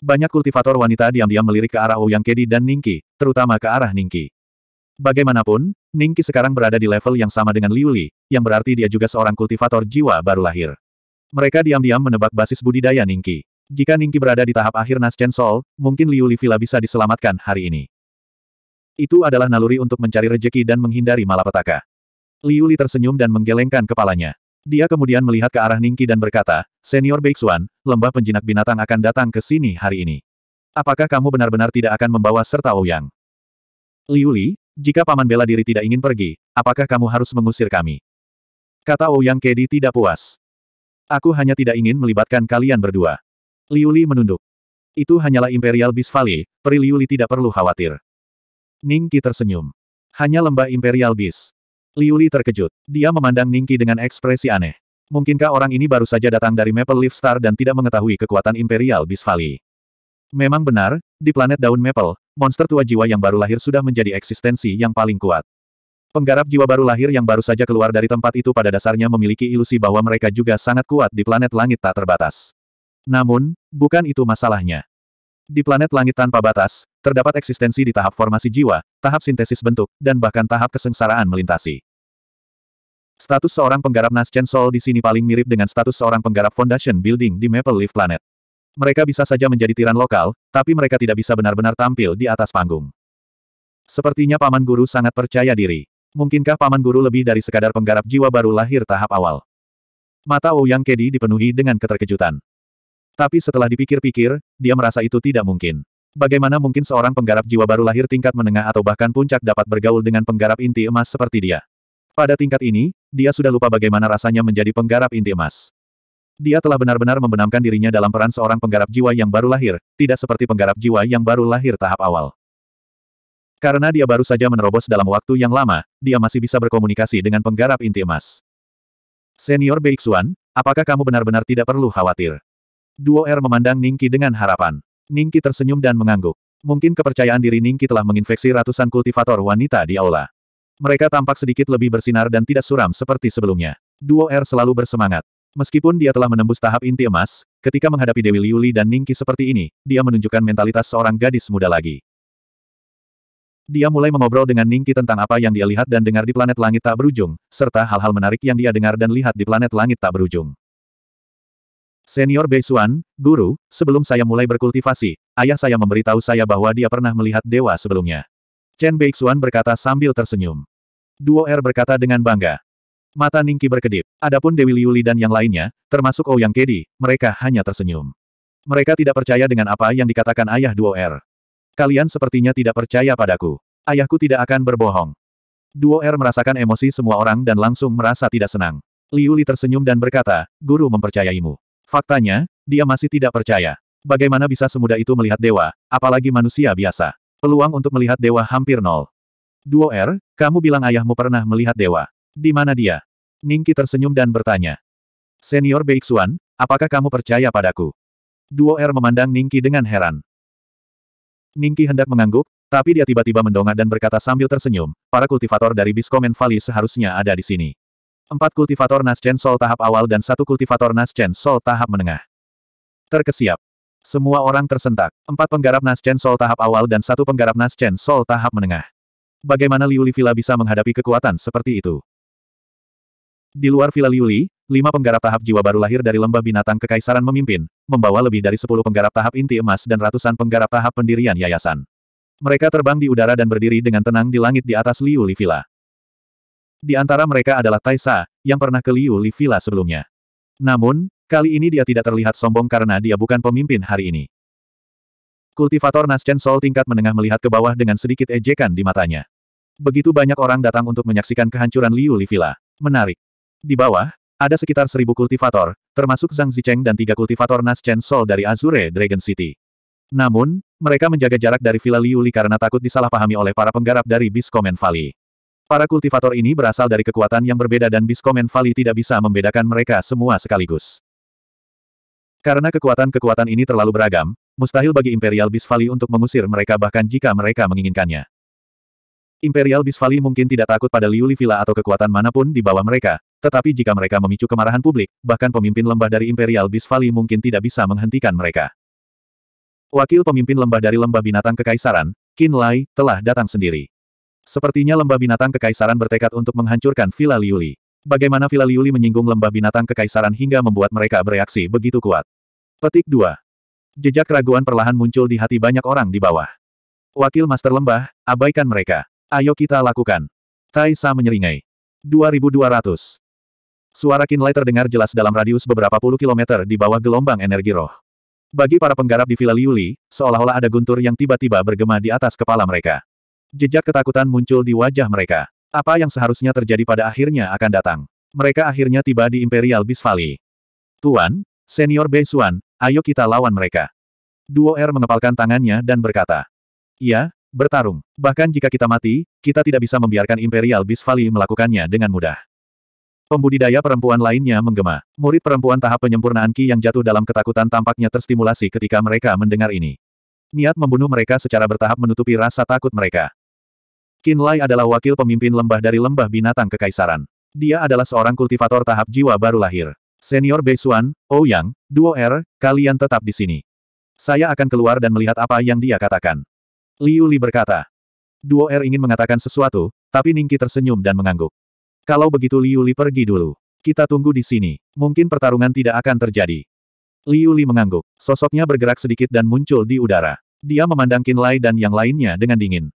Banyak kultivator wanita diam-diam melirik ke arah Ouyang Kedi dan Ningki, terutama ke arah Ningki. Bagaimanapun, Ningki sekarang berada di level yang sama dengan Liuli, yang berarti dia juga seorang kultivator jiwa baru lahir. Mereka diam-diam menebak basis budidaya Ningki. Jika Ningki berada di tahap akhir Nascen Sol, mungkin Liuli Li Villa bisa diselamatkan hari ini. Itu adalah naluri untuk mencari rejeki dan menghindari malapetaka. Liuli tersenyum dan menggelengkan kepalanya. Dia kemudian melihat ke arah Ningki dan berkata, Senior Beixuan, lembah penjinak binatang akan datang ke sini hari ini. Apakah kamu benar-benar tidak akan membawa serta Ouyang? Liuli?" Jika paman bela diri tidak ingin pergi, apakah kamu harus mengusir kami? Kata Ouyang Kedi tidak puas. Aku hanya tidak ingin melibatkan kalian berdua. Liu Li menunduk. Itu hanyalah Imperial Bisvali. peri Liu Li tidak perlu khawatir. Ningki tersenyum. Hanya lembah Imperial Bis. Liu Li terkejut. Dia memandang Ningki dengan ekspresi aneh. Mungkinkah orang ini baru saja datang dari Maple Leaf Star dan tidak mengetahui kekuatan Imperial Bisvali? Memang benar, di planet daun maple, monster tua jiwa yang baru lahir sudah menjadi eksistensi yang paling kuat. Penggarap jiwa baru lahir yang baru saja keluar dari tempat itu pada dasarnya memiliki ilusi bahwa mereka juga sangat kuat di planet langit tak terbatas. Namun, bukan itu masalahnya. Di planet langit tanpa batas, terdapat eksistensi di tahap formasi jiwa, tahap sintesis bentuk, dan bahkan tahap kesengsaraan melintasi. Status seorang penggarap Nascent Soul di sini paling mirip dengan status seorang penggarap Foundation Building di Maple Leaf Planet. Mereka bisa saja menjadi tiran lokal, tapi mereka tidak bisa benar-benar tampil di atas panggung. Sepertinya Paman Guru sangat percaya diri. Mungkinkah Paman Guru lebih dari sekadar penggarap jiwa baru lahir tahap awal? Mata Ouyang Kedi dipenuhi dengan keterkejutan. Tapi setelah dipikir-pikir, dia merasa itu tidak mungkin. Bagaimana mungkin seorang penggarap jiwa baru lahir tingkat menengah atau bahkan puncak dapat bergaul dengan penggarap inti emas seperti dia? Pada tingkat ini, dia sudah lupa bagaimana rasanya menjadi penggarap inti emas. Dia telah benar-benar membenamkan dirinya dalam peran seorang penggarap jiwa yang baru lahir, tidak seperti penggarap jiwa yang baru lahir tahap awal. Karena dia baru saja menerobos dalam waktu yang lama, dia masih bisa berkomunikasi dengan penggarap inti emas. Senior Beixuan, apakah kamu benar-benar tidak perlu khawatir? Duo R er memandang Ningki dengan harapan. Ningki tersenyum dan mengangguk. Mungkin kepercayaan diri Ningki telah menginfeksi ratusan kultivator wanita di aula. Mereka tampak sedikit lebih bersinar dan tidak suram seperti sebelumnya. Duo R er selalu bersemangat. Meskipun dia telah menembus tahap inti emas, ketika menghadapi Dewi Liuli dan Ningki seperti ini, dia menunjukkan mentalitas seorang gadis muda lagi. Dia mulai mengobrol dengan Ningki tentang apa yang dia lihat dan dengar di planet langit tak berujung, serta hal-hal menarik yang dia dengar dan lihat di planet langit tak berujung. Senior Bei Beisuan, guru, sebelum saya mulai berkultivasi, ayah saya memberitahu saya bahwa dia pernah melihat dewa sebelumnya. Chen Bei Beisuan berkata sambil tersenyum. Duo Er berkata dengan bangga. Mata Ningki berkedip. Adapun Dewi Liuli dan yang lainnya, termasuk Ouyang oh Kedi, mereka hanya tersenyum. Mereka tidak percaya dengan apa yang dikatakan ayah Duo R. Er. Kalian sepertinya tidak percaya padaku. Ayahku tidak akan berbohong. Duo R er merasakan emosi semua orang dan langsung merasa tidak senang. Liuli tersenyum dan berkata, Guru mempercayaimu. Faktanya, dia masih tidak percaya. Bagaimana bisa semudah itu melihat dewa, apalagi manusia biasa. Peluang untuk melihat dewa hampir nol. Duo R, er, kamu bilang ayahmu pernah melihat dewa. Di mana dia? Ningki tersenyum dan bertanya. Senior Beixuan, apakah kamu percaya padaku? Duo R memandang Ningki dengan heran. Ningki hendak mengangguk, tapi dia tiba-tiba mendongak dan berkata sambil tersenyum, para kultivator dari Biskomen Valley seharusnya ada di sini. Empat kultivator naschen Sol tahap awal dan satu kultivator naschen Sol tahap menengah. Terkesiap. Semua orang tersentak. Empat penggarap naschen Sol tahap awal dan satu penggarap naschen Sol tahap menengah. Bagaimana Liu Villa bisa menghadapi kekuatan seperti itu? Di luar Villa Liuli, lima penggarap tahap jiwa baru lahir dari lembah binatang kekaisaran memimpin, membawa lebih dari sepuluh penggarap tahap inti emas dan ratusan penggarap tahap pendirian yayasan. Mereka terbang di udara dan berdiri dengan tenang di langit di atas Liuli Villa. Di antara mereka adalah Taisa, yang pernah ke Liuli Villa sebelumnya. Namun, kali ini dia tidak terlihat sombong karena dia bukan pemimpin hari ini. Kultivator Naschen Sol tingkat menengah melihat ke bawah dengan sedikit ejekan di matanya. Begitu banyak orang datang untuk menyaksikan kehancuran Liuli Villa. Menarik. Di bawah, ada sekitar seribu kultivator, termasuk Zhang Zicheng dan tiga kultivator Nas Chen Sol dari Azure Dragon City. Namun, mereka menjaga jarak dari Villa Liuli karena takut disalahpahami oleh para penggarap dari Biscomen Valley. Para kultivator ini berasal dari kekuatan yang berbeda dan Biscomen Valley tidak bisa membedakan mereka semua sekaligus. Karena kekuatan-kekuatan ini terlalu beragam, mustahil bagi Imperial Beast Valley untuk mengusir mereka bahkan jika mereka menginginkannya. Imperial Beast Valley mungkin tidak takut pada Liuli Villa atau kekuatan manapun di bawah mereka, tetapi jika mereka memicu kemarahan publik, bahkan pemimpin lembah dari Imperial Beast mungkin tidak bisa menghentikan mereka. Wakil pemimpin lembah dari lembah binatang kekaisaran, Qin Lai, telah datang sendiri. Sepertinya lembah binatang kekaisaran bertekad untuk menghancurkan Villa Liuli. Bagaimana Villa Liuli menyinggung lembah binatang kekaisaran hingga membuat mereka bereaksi begitu kuat. Petik 2. Jejak keraguan perlahan muncul di hati banyak orang di bawah. Wakil Master Lembah, abaikan mereka. Ayo kita lakukan. Taisa menyeringai. 2200. Suara Kinlay terdengar jelas dalam radius beberapa puluh kilometer di bawah gelombang energi roh. Bagi para penggarap di Villa Liuli, seolah-olah ada guntur yang tiba-tiba bergema di atas kepala mereka. Jejak ketakutan muncul di wajah mereka. Apa yang seharusnya terjadi pada akhirnya akan datang. Mereka akhirnya tiba di Imperial Beast Valley. Tuan, Senior Bei Beisuan, ayo kita lawan mereka. Duo R mengepalkan tangannya dan berkata. "Ya, bertarung. Bahkan jika kita mati, kita tidak bisa membiarkan Imperial Beast Valley melakukannya dengan mudah. Pembudidaya perempuan lainnya menggema. Murid perempuan tahap penyempurnaan Ki yang jatuh dalam ketakutan tampaknya terstimulasi ketika mereka mendengar ini. Niat membunuh mereka secara bertahap menutupi rasa takut mereka. Qin Lai adalah wakil pemimpin lembah dari lembah binatang kekaisaran. Dia adalah seorang kultivator tahap jiwa baru lahir. Senior Bei Beisuan, Ouyang, oh Duo Er, kalian tetap di sini. Saya akan keluar dan melihat apa yang dia katakan. Liu Li berkata. Duo Er ingin mengatakan sesuatu, tapi Ningki tersenyum dan mengangguk. Kalau begitu Liu Li pergi dulu. Kita tunggu di sini. Mungkin pertarungan tidak akan terjadi. Liu Li mengangguk. Sosoknya bergerak sedikit dan muncul di udara. Dia memandang Qin Lai dan yang lainnya dengan dingin.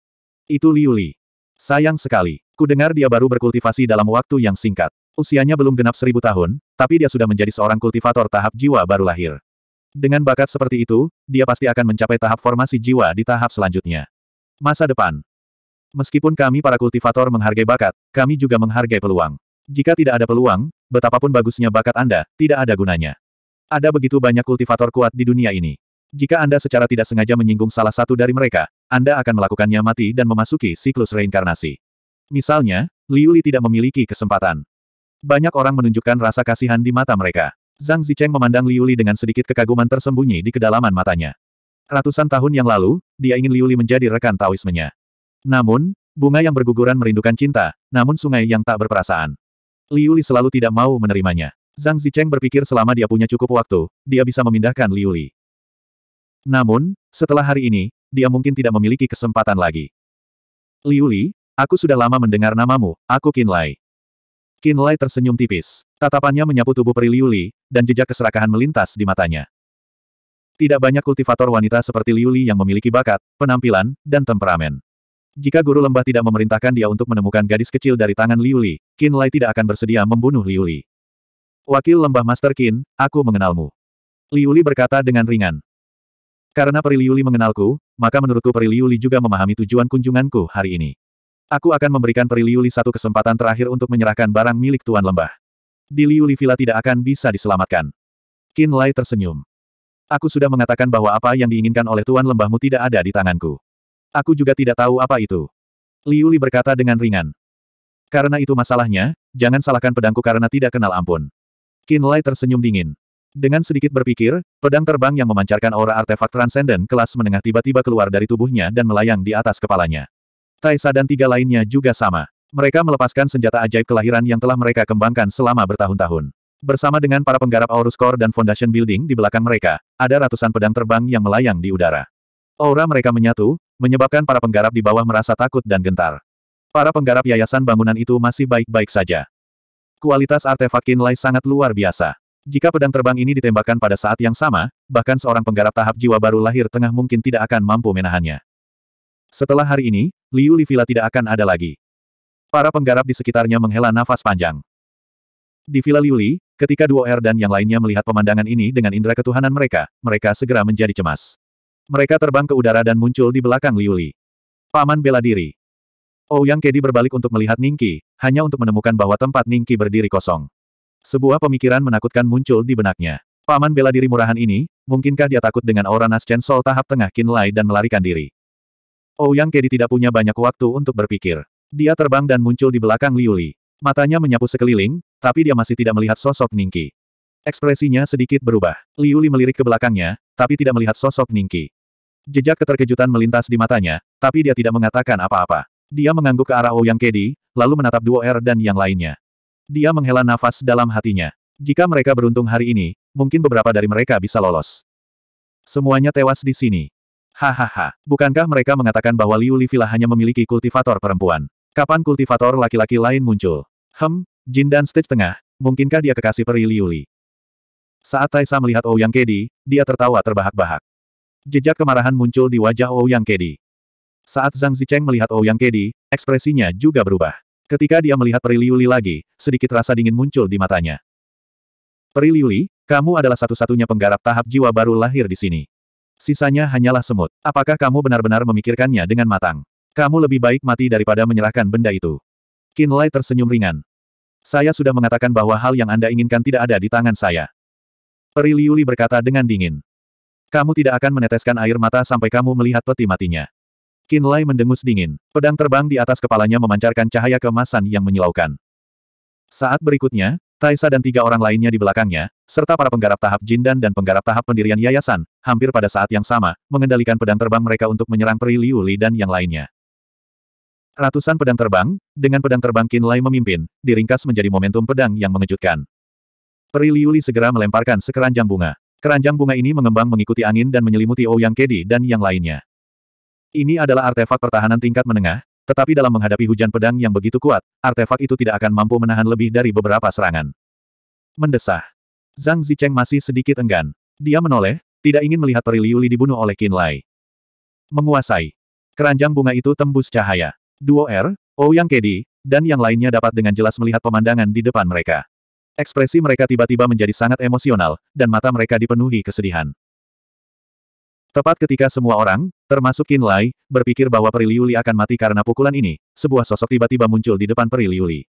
Itu Liu Li. Sayang sekali. Kudengar dia baru berkultivasi dalam waktu yang singkat. Usianya belum genap seribu tahun, tapi dia sudah menjadi seorang kultivator tahap jiwa baru lahir. Dengan bakat seperti itu, dia pasti akan mencapai tahap formasi jiwa di tahap selanjutnya. Masa depan, Meskipun kami para kultivator menghargai bakat, kami juga menghargai peluang. Jika tidak ada peluang, betapapun bagusnya bakat Anda, tidak ada gunanya. Ada begitu banyak kultivator kuat di dunia ini. Jika Anda secara tidak sengaja menyinggung salah satu dari mereka, Anda akan melakukannya mati dan memasuki siklus reinkarnasi. Misalnya, Liu Li tidak memiliki kesempatan. Banyak orang menunjukkan rasa kasihan di mata mereka. Zhang Zicheng memandang Liu Li dengan sedikit kekaguman tersembunyi di kedalaman matanya. Ratusan tahun yang lalu, dia ingin Liu Li menjadi rekan Taoismenya. Namun, bunga yang berguguran merindukan cinta, namun sungai yang tak berperasaan. Liu Li selalu tidak mau menerimanya. Zhang Zicheng berpikir selama dia punya cukup waktu, dia bisa memindahkan Liu Li. Namun, setelah hari ini, dia mungkin tidak memiliki kesempatan lagi. Liu Li, aku sudah lama mendengar namamu, aku Qin Lai. Qin Lai tersenyum tipis. Tatapannya menyapu tubuh peri Liu Li, dan jejak keserakahan melintas di matanya. Tidak banyak kultivator wanita seperti Liu Li yang memiliki bakat, penampilan, dan temperamen. Jika guru lembah tidak memerintahkan dia untuk menemukan gadis kecil dari tangan Liu Li, Qin Lai tidak akan bersedia membunuh Liu Li. Wakil lembah Master Qin, aku mengenalmu. Liu Li berkata dengan ringan. Karena Peri Liu mengenalku, maka menurutku Peri Liu juga memahami tujuan kunjunganku hari ini. Aku akan memberikan Peri Liu satu kesempatan terakhir untuk menyerahkan barang milik Tuan Lembah. Di Liu Li Villa tidak akan bisa diselamatkan. Qin Lai tersenyum. Aku sudah mengatakan bahwa apa yang diinginkan oleh Tuan Lembahmu tidak ada di tanganku. Aku juga tidak tahu apa itu. Liu Li berkata dengan ringan. Karena itu masalahnya, jangan salahkan pedangku karena tidak kenal ampun. Qin Lai tersenyum dingin. Dengan sedikit berpikir, pedang terbang yang memancarkan aura artefak transenden kelas menengah tiba-tiba keluar dari tubuhnya dan melayang di atas kepalanya. Taisa dan tiga lainnya juga sama. Mereka melepaskan senjata ajaib kelahiran yang telah mereka kembangkan selama bertahun-tahun. Bersama dengan para penggarap Aurus Core dan Foundation Building di belakang mereka, ada ratusan pedang terbang yang melayang di udara. Aura mereka menyatu, menyebabkan para penggarap di bawah merasa takut dan gentar. Para penggarap yayasan bangunan itu masih baik-baik saja. Kualitas artefak Kinlay sangat luar biasa. Jika pedang terbang ini ditembakkan pada saat yang sama, bahkan seorang penggarap tahap jiwa baru lahir tengah mungkin tidak akan mampu menahannya. Setelah hari ini, Liu Li Villa tidak akan ada lagi. Para penggarap di sekitarnya menghela nafas panjang. Di Villa Liuli, ketika Duo Er dan yang lainnya melihat pemandangan ini dengan indera ketuhanan mereka, mereka segera menjadi cemas. Mereka terbang ke udara dan muncul di belakang Liuli. Paman bela diri. Ouyang oh, Kedi berbalik untuk melihat Ningki, hanya untuk menemukan bahwa tempat Ningki berdiri kosong. Sebuah pemikiran menakutkan muncul di benaknya. Paman bela diri murahan ini, mungkinkah dia takut dengan aura Nascen Sol tahap tengah Kinlai dan melarikan diri? Ouyang oh, Kedi tidak punya banyak waktu untuk berpikir. Dia terbang dan muncul di belakang Liuli. Matanya menyapu sekeliling, tapi dia masih tidak melihat sosok Ningki. Ekspresinya sedikit berubah. Liuli melirik ke belakangnya, tapi tidak melihat sosok Ningki. Jejak keterkejutan melintas di matanya, tapi dia tidak mengatakan apa-apa. Dia mengangguk ke arah Ouyang oh Kedi, lalu menatap Duo Er dan yang lainnya. Dia menghela nafas dalam hatinya. Jika mereka beruntung hari ini, mungkin beberapa dari mereka bisa lolos. Semuanya tewas di sini. Hahaha, bukankah mereka mengatakan bahwa Liu Livila hanya memiliki kultivator perempuan? Kapan kultivator laki-laki lain muncul? Hem, Jin dan stage tengah, mungkinkah dia kekasih peri Liu Li? Saat Taisa melihat Ouyang oh Kedi, dia tertawa terbahak-bahak. Jejak kemarahan muncul di wajah Ouyang oh Kedi. Saat Zhang Zicheng melihat Ouyang oh Kedi, ekspresinya juga berubah. Ketika dia melihat Peri Liuli lagi, sedikit rasa dingin muncul di matanya. Peri Liuli, kamu adalah satu-satunya penggarap tahap jiwa baru lahir di sini. Sisanya hanyalah semut. Apakah kamu benar-benar memikirkannya dengan matang? Kamu lebih baik mati daripada menyerahkan benda itu. Qin Lai tersenyum ringan. Saya sudah mengatakan bahwa hal yang Anda inginkan tidak ada di tangan saya. Peri Liuli berkata dengan dingin. Kamu tidak akan meneteskan air mata sampai kamu melihat peti matinya. Lai mendengus dingin. Pedang terbang di atas kepalanya memancarkan cahaya kemasan yang menyilaukan. Saat berikutnya, Taisa dan tiga orang lainnya di belakangnya, serta para penggarap tahap Jindan dan penggarap tahap pendirian yayasan, hampir pada saat yang sama, mengendalikan pedang terbang mereka untuk menyerang Peri Liu Li dan yang lainnya. Ratusan pedang terbang, dengan pedang terbang Lai memimpin, diringkas menjadi momentum pedang yang mengejutkan. Peri Liu Li segera melemparkan sekeranjang bunga. Keranjang bunga ini mengembang mengikuti angin dan menyelimuti Ouyang oh Kedi dan yang lainnya. Ini adalah artefak pertahanan tingkat menengah, tetapi dalam menghadapi hujan pedang yang begitu kuat, artefak itu tidak akan mampu menahan lebih dari beberapa serangan. Mendesah. Zhang Zicheng masih sedikit enggan. Dia menoleh, tidak ingin melihat Peri Liuli dibunuh oleh Qin Lai. Menguasai. Keranjang bunga itu tembus cahaya. Duo R, er, Ouyang oh Kedi, dan yang lainnya dapat dengan jelas melihat pemandangan di depan mereka. Ekspresi mereka tiba-tiba menjadi sangat emosional, dan mata mereka dipenuhi kesedihan. Tepat ketika semua orang, termasuk Qin Lai, berpikir bahwa Peri Liuli akan mati karena pukulan ini, sebuah sosok tiba-tiba muncul di depan Peri Liuli.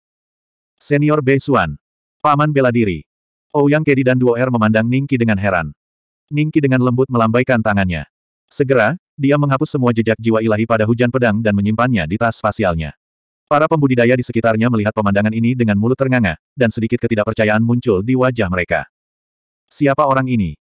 Senior Bei Xuan. Paman bela diri. Ouyang Kedi dan Duo Er memandang Ningki dengan heran. Ningki dengan lembut melambaikan tangannya. Segera, dia menghapus semua jejak jiwa ilahi pada hujan pedang dan menyimpannya di tas spasialnya. Para pembudidaya di sekitarnya melihat pemandangan ini dengan mulut ternganga, dan sedikit ketidakpercayaan muncul di wajah mereka. Siapa orang ini?